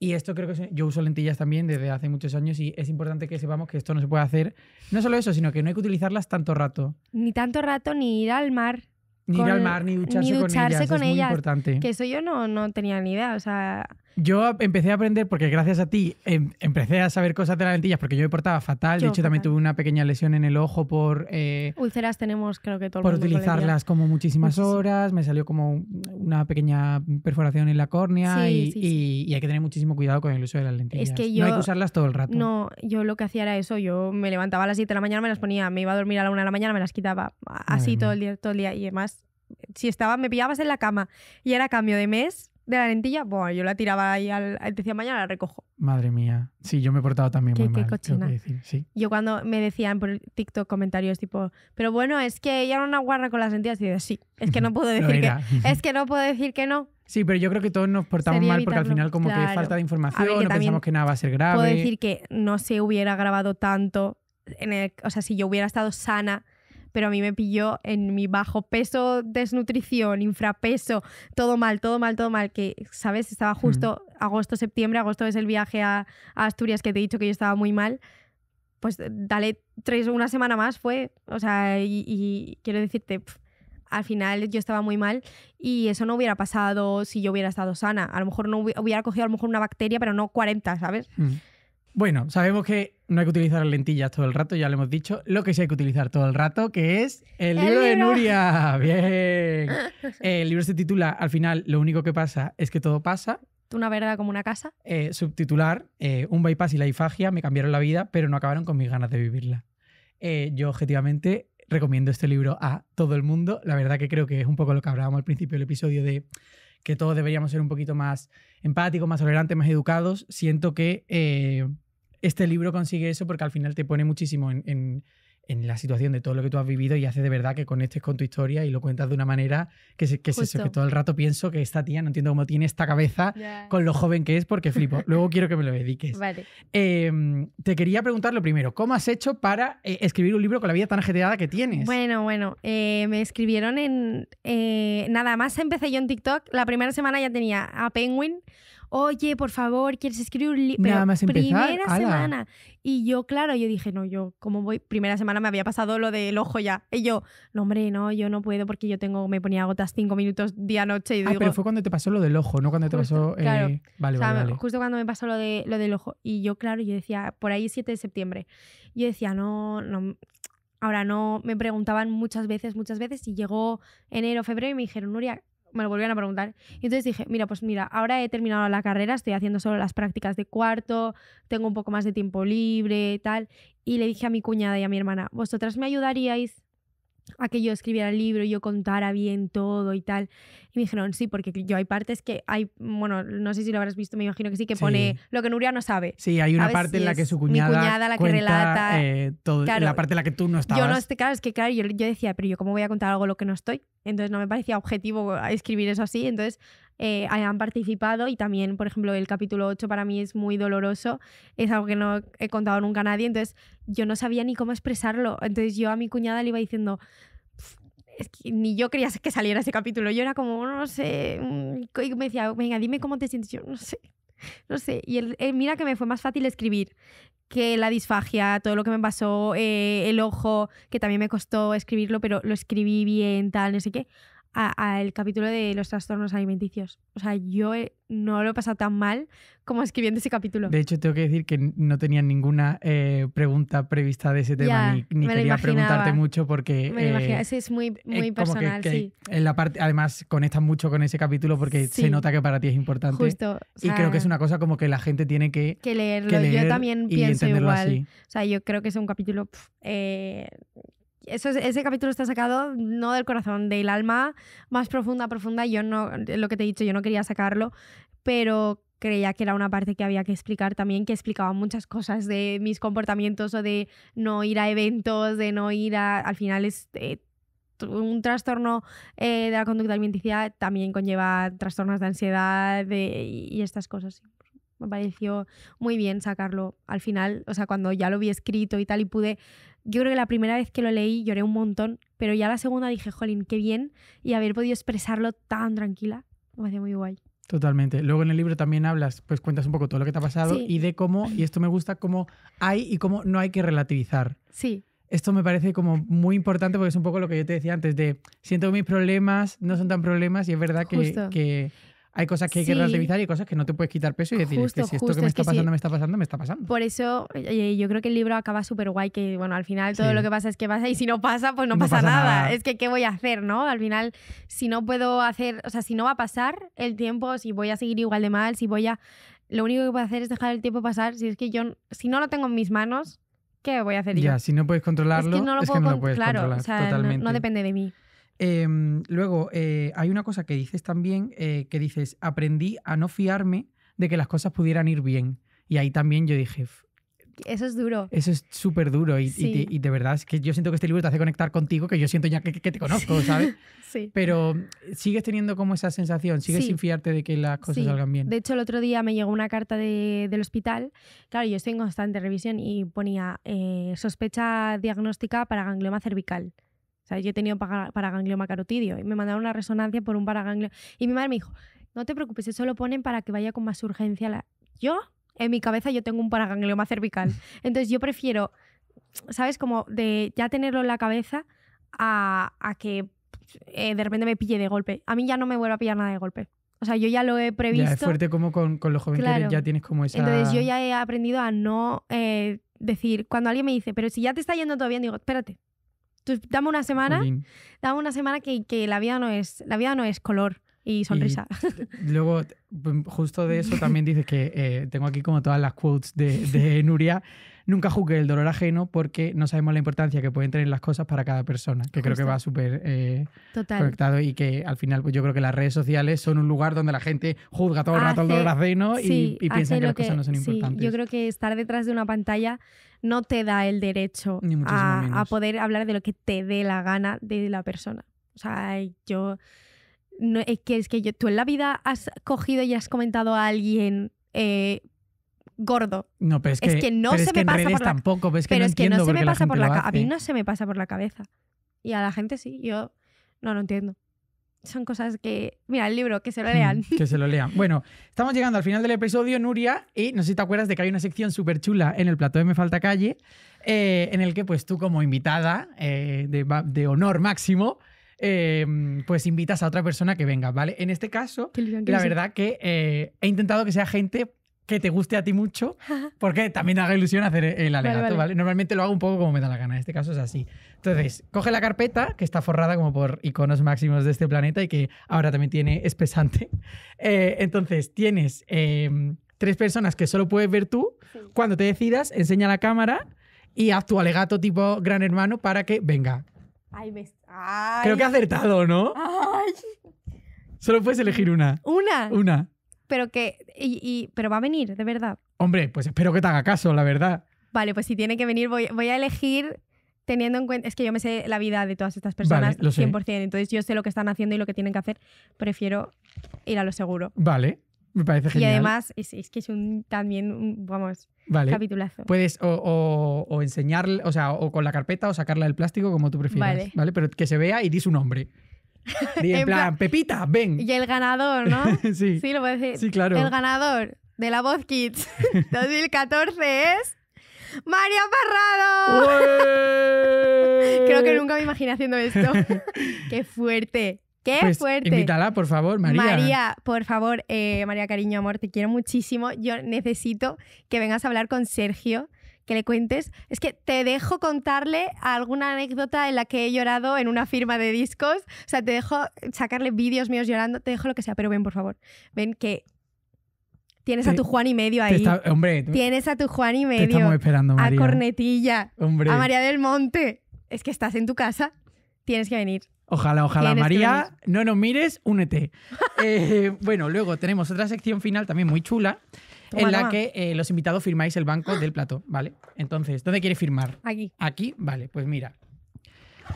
Y esto creo que yo uso lentillas también desde hace muchos años y es importante que sepamos que esto no se puede hacer. No solo eso, sino que no hay que utilizarlas tanto rato. Ni tanto rato, ni ir al mar. Ni ir al mar, ni ducharse, con, ellas. es muy importante. Que eso yo no, no tenía ni idea. O sea, yo empecé a aprender porque gracias a ti em-, empecé a saber cosas de las lentillas porque yo me portaba fatal. de hecho, también tuve una pequeña lesión en el ojo por... Úlceras eh, tenemos, creo que todo el Por utilizarlas como muchísimas horas. Me salió como una pequeña perforación en la córnea y, hay que tener muchísimo cuidado con el uso de las lentillas. que no hay que usarlas todo el rato. No, yo lo que hacía era eso. Yo me levantaba a las 7 de la mañana, me las ponía, me iba a dormir a la 1 de la mañana, me las quitaba. Así todo el día, todo el día. Y además, si estaba, me pillabas en la cama y era cambio de mes, de la lentilla, bueno, yo la tiraba ahí al. Decía, mañana la recojo. Madre mía. Sí, yo me he portado también muy qué mal. Cochina. Yo cuando me decían por TikTok comentarios tipo, pero bueno, es que ya era una guarra con las lentillas, y yo, sí, es que no puedo decir que. Es que no puedo decir que no. Sí, pero yo creo que todos nos portamos mal porque al final como que falta de información, no pensamos que nada va a ser grave. Puedo decir que no se hubiera grabado tanto, en o sea, si yo hubiera estado sana, pero a mí me pilló en mi bajo peso, desnutrición, infrapeso, todo mal, todo mal, todo mal, que, ¿sabes? Estaba mm. justo agosto, septiembre, agosto es el viaje a, Asturias que te he dicho que yo estaba muy mal. Pues eh, dale tres, una semana más fue, o sea, y, quiero decirte... al final yo estaba muy mal y eso no hubiera pasado si yo hubiera estado sana. A lo mejor no hubiera cogido a lo mejor una bacteria, pero no 40, ¿sabes? Mm. Bueno, sabemos que no hay que utilizar lentillas todo el rato, ya lo hemos dicho. Lo que sí hay que utilizar todo el rato, que es el libro, de Nuria. Bien. El libro se titula, al final, lo único que pasa es que todo pasa. Una verdad como una casa. Eh, subtitular, eh, un bypass y la ifagia me cambiaron la vida, pero no acabaron con mis ganas de vivirla. Eh, yo objetivamente recomiendo este libro a todo el mundo. La verdad que creo que es un poco lo que hablábamos al principio del episodio de que todos deberíamos ser un poquito más empáticos, más tolerantes, más educados. Siento que este libro consigue eso porque al final te pone muchísimo en, la situación de todo lo que tú has vivido y hace de verdad que conectes con tu historia y lo cuentas de una manera que, que es que todo el rato pienso que esta tía no entiendo cómo tiene esta cabeza con lo joven que es porque flipo. Luego quiero que me lo dediques. Vale. Em, te quería preguntar lo primero, ¿cómo has hecho para eh, escribir un libro con la vida tan agitada que tienes? Bueno, bueno, eh, me escribieron en... Eh, nada más empecé yo en TikTok, la primera semana ya tenía a Penguin oye, por favor, ¿quieres escribir un libro? Nada más empezar, primera semana. Y yo, claro, yo dije, no, yo, ¿cómo voy? Primera semana me había pasado lo del ojo ya. Y yo, no, hombre, no, yo no puedo porque yo tengo, me ponía gotas cinco minutos día-noche y ah, digo... pero fue cuando te pasó lo del ojo, no cuando te pasó... Eh, claro. vale, vale, Justo cuando me pasó lo, de, lo del ojo. Y yo, claro, yo decía, por ahí 7 de septiembre. Yo decía, no, no, ahora no, me preguntaban muchas veces, muchas veces, y llegó enero, febrero y me dijeron, Nuria, me lo volvieron a preguntar. Y entonces dije, mira, pues mira, ahora he terminado la carrera, estoy haciendo solo las prácticas de cuarto, tengo un poco más de tiempo libre, tal. Y le dije a mi cuñada y a mi hermana, ¿vosotras me ayudaríais a que yo escribiera el libro y yo contara bien todo y tal. Y me dijeron, sí, porque yo hay partes que hay, bueno, no sé si lo habrás visto, me imagino que sí, que pone lo que Nuria no sabe. Sí, hay una parte en la que su cuñada. Mi cuñada la que relata. Eh, la parte en la que tú no estabas. Yo no claro, es que claro, yo, yo decía, pero yo cómo voy a contar algo lo que no estoy. Entonces no me parecía objetivo escribir eso así. Entonces eh, hayan participado y también, por ejemplo, el capítulo 8 para mí es muy doloroso, es algo que no he contado nunca a nadie, entonces yo no sabía ni cómo expresarlo, entonces yo a mi cuñada le iba diciendo... ni yo quería que saliera ese capítulo. Yo era como, no sé. Mm, y me decía, venga, dime cómo te sientes. Yo no sé. No sé. Y mira que me fue más fácil escribir que la disfagia, todo lo que me pasó, eh, el ojo, que también me costó escribirlo, pero lo escribí bien, tal, no sé qué al capítulo de los trastornos alimenticios. O sea, yo eh, no lo he pasado tan mal como escribiendo ese capítulo. De hecho, tengo que decir que no tenía ninguna eh, pregunta prevista de ese tema, ni, quería preguntarte mucho porque... Me imagino, ese eh, es muy, muy personal, sí. En la parte, además, conectas mucho con ese capítulo porque se nota que para ti es importante. Justo. y creo que es una cosa como que la gente tiene que... Que leerlo, leer yo también pienso igual. Así. O sea, yo creo que es un capítulo ese capítulo está sacado no del corazón, del alma más profunda, profunda. Yo no, lo que te he dicho, yo no quería sacarlo, pero creía que era una parte que había que explicar también, que explicaba muchas cosas de mis comportamientos o de no ir a eventos, de no ir a... Al final es... Eh, un trastorno eh, de la conducta alimenticia también conlleva trastornos de ansiedad y, estas cosas. Me pareció muy bien sacarlo al final, o sea, cuando ya lo vi escrito y tal y pude yo creo que la primera vez que lo leí lloré un montón, pero ya la segunda dije, jolín, qué bien, y haber podido expresarlo tan tranquila, me hacía muy guay. Totalmente. Luego en el libro también hablas, pues cuentas un poco todo lo que te ha pasado y de cómo, y esto me gusta, cómo hay y cómo no hay que relativizar. Sí. Esto me parece como muy importante porque es un poco lo que yo te decía antes de siento que mis problemas no son tan problemas y es verdad que, que hay cosas que hay que relativizar y cosas que no te puedes quitar peso y decir, es que si esto que me está pasando me está pasando, me está pasando. Por eso eh, eh, yo creo que el libro acaba súper guay, que bueno, al final todo lo que pasa es que pasa y si no pasa, pues no, pasa, nada. Es que qué voy a hacer, ¿no? Al final, si no puedo hacer, o sea, si no va a pasar el tiempo, si voy a seguir igual de mal, si voy a... Lo único que puedo hacer es dejar el tiempo pasar, si es que yo, si no lo tengo en mis manos, ¿qué voy a hacer ya, yo? Ya, si no puedes controlarlo, es que no lo, puedo claro, controlar, o sea, no depende de mí. Em, luego, eh, hay una cosa que dices también, eh, que dices, aprendí a no fiarme de que las cosas pudieran ir bien. Y ahí también yo dije... Eso es duro. Eso es súper duro y, de verdad es que yo siento que este libro te hace conectar contigo, que yo siento ya que, te conozco, ¿sabes? sí. Pero sigues teniendo como esa sensación, sigues sin fiarte de que las cosas salgan bien. De hecho, el otro día me llegó una carta del hospital, claro, yo estoy en constante revisión y ponía eh, sospecha diagnóstica para ganglioma cervical. O sea, yo he tenido ganglioma carotidio y me mandaron una resonancia por un paraganglio. Y mi madre me dijo, no te preocupes, eso lo ponen para que vaya con más urgencia. Yo, en mi cabeza, yo tengo un paraganglioma cervical. Entonces yo prefiero, ¿sabes? Como de ya tenerlo en la cabeza a, a que eh, de repente me pille de golpe. A mí ya no me vuelvo a pillar nada de golpe. O sea, yo ya lo he previsto. es fuerte como con, con los jóvenes que ya tienes como esa... Entonces yo ya he aprendido a no eh, decir, cuando alguien me dice, pero si ya te está yendo todavía, digo, espérate, dame una semana, una semana que, que, la, vida no es, la no es color y sonrisa. luego, pues, justo de eso también dice que eh, tengo aquí como todas las quotes de, de Nuria nunca juzgue el dolor ajeno porque no sabemos la importancia que pueden tener las cosas para cada persona, que creo que va súper eh, conectado y que al final pues yo creo que las redes sociales son un lugar donde la gente juzga todo el rato el dolor ajeno y, piensa que las cosas no son sí, Yo creo que estar detrás de una pantalla no te da el derecho a, poder hablar de lo que te dé la gana de la persona. O sea, yo... No, es que, que tú en la vida has cogido y has comentado a alguien eh, gordo. No, pero es que, no se me pasa por la pero es que no, se me pasa por la cabeza. A mí no se me pasa por la cabeza. Y a la gente sí, yo no lo entiendo. Son cosas que. Mira, el libro, que se lo mm, lean. que se lo lean. Bueno, estamos llegando al final del episodio, Nuria, y no sé si te acuerdas de que hay una sección súper chula en el plató de Me Falta Calle, eh, en el que, pues tú, como invitada eh, de, honor máximo, em, pues invitas a otra persona que venga, ¿vale? En este caso, la verdad que eh, he intentado que sea gente que te guste a ti mucho, porque también haga ilusión hacer el alegato, vale, Normalmente lo hago un poco como me da la gana, en este caso es así. Entonces, coge la carpeta, que está forrada como por iconos máximos de este planeta y que ahora también tiene espesante. Eh, entonces, tienes em, tres personas que solo puedes ver tú. Cuando te decidas, enseña la cámara y haz tu alegato tipo gran hermano para que venga. Creo que ha acertado, ¿no? Solo puedes elegir una. ¿Una? Una pero que. Y, pero va a venir, de verdad. Hombre, pues espero que te haga caso, la verdad. Vale, pues si tiene que venir, voy, voy a elegir teniendo en cuenta, es que yo me sé la vida de todas estas personas 100%, entonces yo sé lo que están haciendo y lo que tienen que hacer, prefiero ir a lo seguro. Vale, me parece genial. Y además, es, que es un, también, un, vamos, vale. capitulazo. Puedes o, o, enseñarle, o sea, o con la carpeta o sacarla del plástico, como tú prefieras, vale. ¿vale? Pero que se vea y di su nombre. Y en, plan, Pepita, ven. Y el ganador, ¿no? sí. Sí, lo a decir. Sí, claro. El ganador de la Voz Kids 2014 es. ¡María Parrado! Creo que nunca me imaginé haciendo esto. ¡Qué fuerte! ¡Qué pues, fuerte! Invítala, por favor, María. María, por favor, eh, María Cariño Amor, te quiero muchísimo. Yo necesito que vengas a hablar con Sergio que le cuentes. Es que te dejo contarle alguna anécdota en la que he llorado en una firma de discos. O sea, te dejo sacarle vídeos míos llorando, te dejo lo que sea, pero ven, por favor. Ven que Tienes a tu Juan y medio ahí. hombre, Tienes a tu Juan y medio. Te estamos esperando, María. A Cornetilla. Hombre. A María del Monte. Es que estás en tu casa. Tienes que venir. Ojalá, ojalá. María, no nos mires, únete. Eh, bueno, luego tenemos otra sección final también muy chula, en la que eh, los invitados firmáis el banco del plato, ¿vale? Entonces, ¿dónde quieres firmar? Aquí. Aquí, vale, pues mira.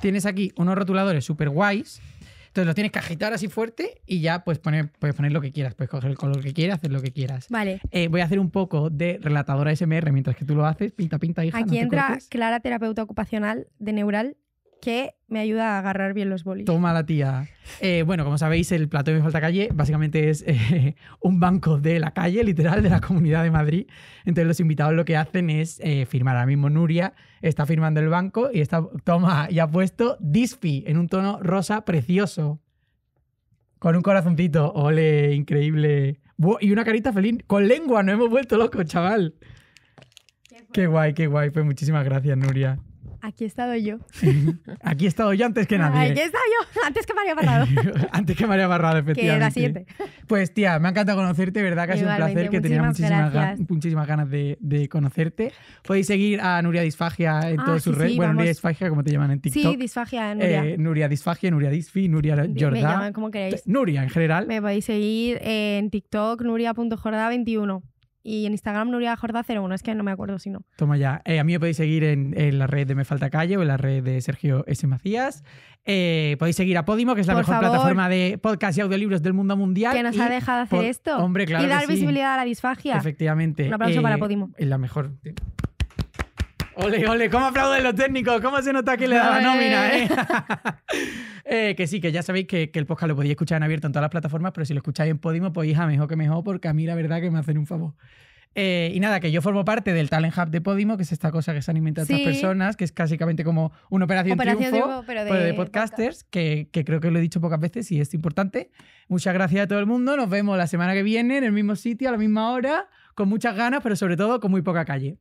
Tienes aquí unos rotuladores súper guays. Entonces los tienes que agitar así fuerte y ya pues, puedes poner lo que quieras. Puedes coger el color que quieras, hacer lo que quieras. Vale. Eh, voy a hacer un poco de relatadora SMR mientras que tú lo haces. Pinta, pinta, hija. Aquí entra Clara, terapeuta ocupacional de Neural, que me ayuda a agarrar bien los bolis. Toma la tía. Eh, bueno, como sabéis, el plato de Mi Falta Calle básicamente es eh, un banco de la calle, literal, de la Comunidad de Madrid. Entonces los invitados lo que hacen es eh, firmar. Ahora mismo Nuria está firmando el banco y está, toma, y ha puesto Disfi en un tono rosa precioso. Con un corazoncito, ole, increíble. Y una carita feliz. Con lengua, no hemos vuelto locos, chaval. qué guay, qué guay. Pues muchísimas gracias, Nuria. Aquí he estado yo. Aquí he estado yo antes que ah, nadie. Aquí he estado yo, antes que María Barrado. antes que María Barrado, efectivamente. Que la siguiente. Pues tía, me ha encantado conocerte, ¿verdad? Que ha sido un placer, que tenía muchísimas, muchísimas ganas de, conocerte. Podéis seguir a Nuria Disfagia en ah, todas sus redes. bueno, Nuria Disfagia, ¿cómo te llaman en TikTok. Sí, Disfagia, eh, Nuria. Nuria Disfagia, Nuria Disfi, Nuria Jordá. Me llaman como queráis. Nuria en general. Me podéis seguir en TikTok, nuria.jordá21. Y en Instagram Nuria Jordá 01, es que no me acuerdo si no. Toma ya. Eh, a mí me podéis seguir en, la red de Me Falta Calle o en la red de Sergio S. Macías. Eh, podéis seguir a Podimo, que es la mejor plataforma de podcast y audiolibros del mundo mundial. Que nos ha dejado hacer esto. Hombre, claro. Y dar visibilidad a la disfagia. Efectivamente. Un aplauso eh, para Podimo. Es la mejor. Ole, ole, ¿cómo aplauden los técnicos? ¿Cómo se nota que le da la nómina? Eh? eh? que sí, que ya sabéis que, el podcast lo podéis escuchar en abierto en todas las plataformas, pero si lo escucháis en Podimo, pues hija, mejor que mejor, porque a mí la verdad que me hacen un favor. Eh, y nada, que yo formo parte del Talent Hub de Podimo, que es esta cosa que se han inventado otras personas, que es básicamente como una operación, pero de, podcasters, que, que, creo que lo he dicho pocas veces y es importante. Muchas gracias a todo el mundo. Nos vemos la semana que viene en el mismo sitio, a la misma hora, con muchas ganas, pero sobre todo con muy poca calle.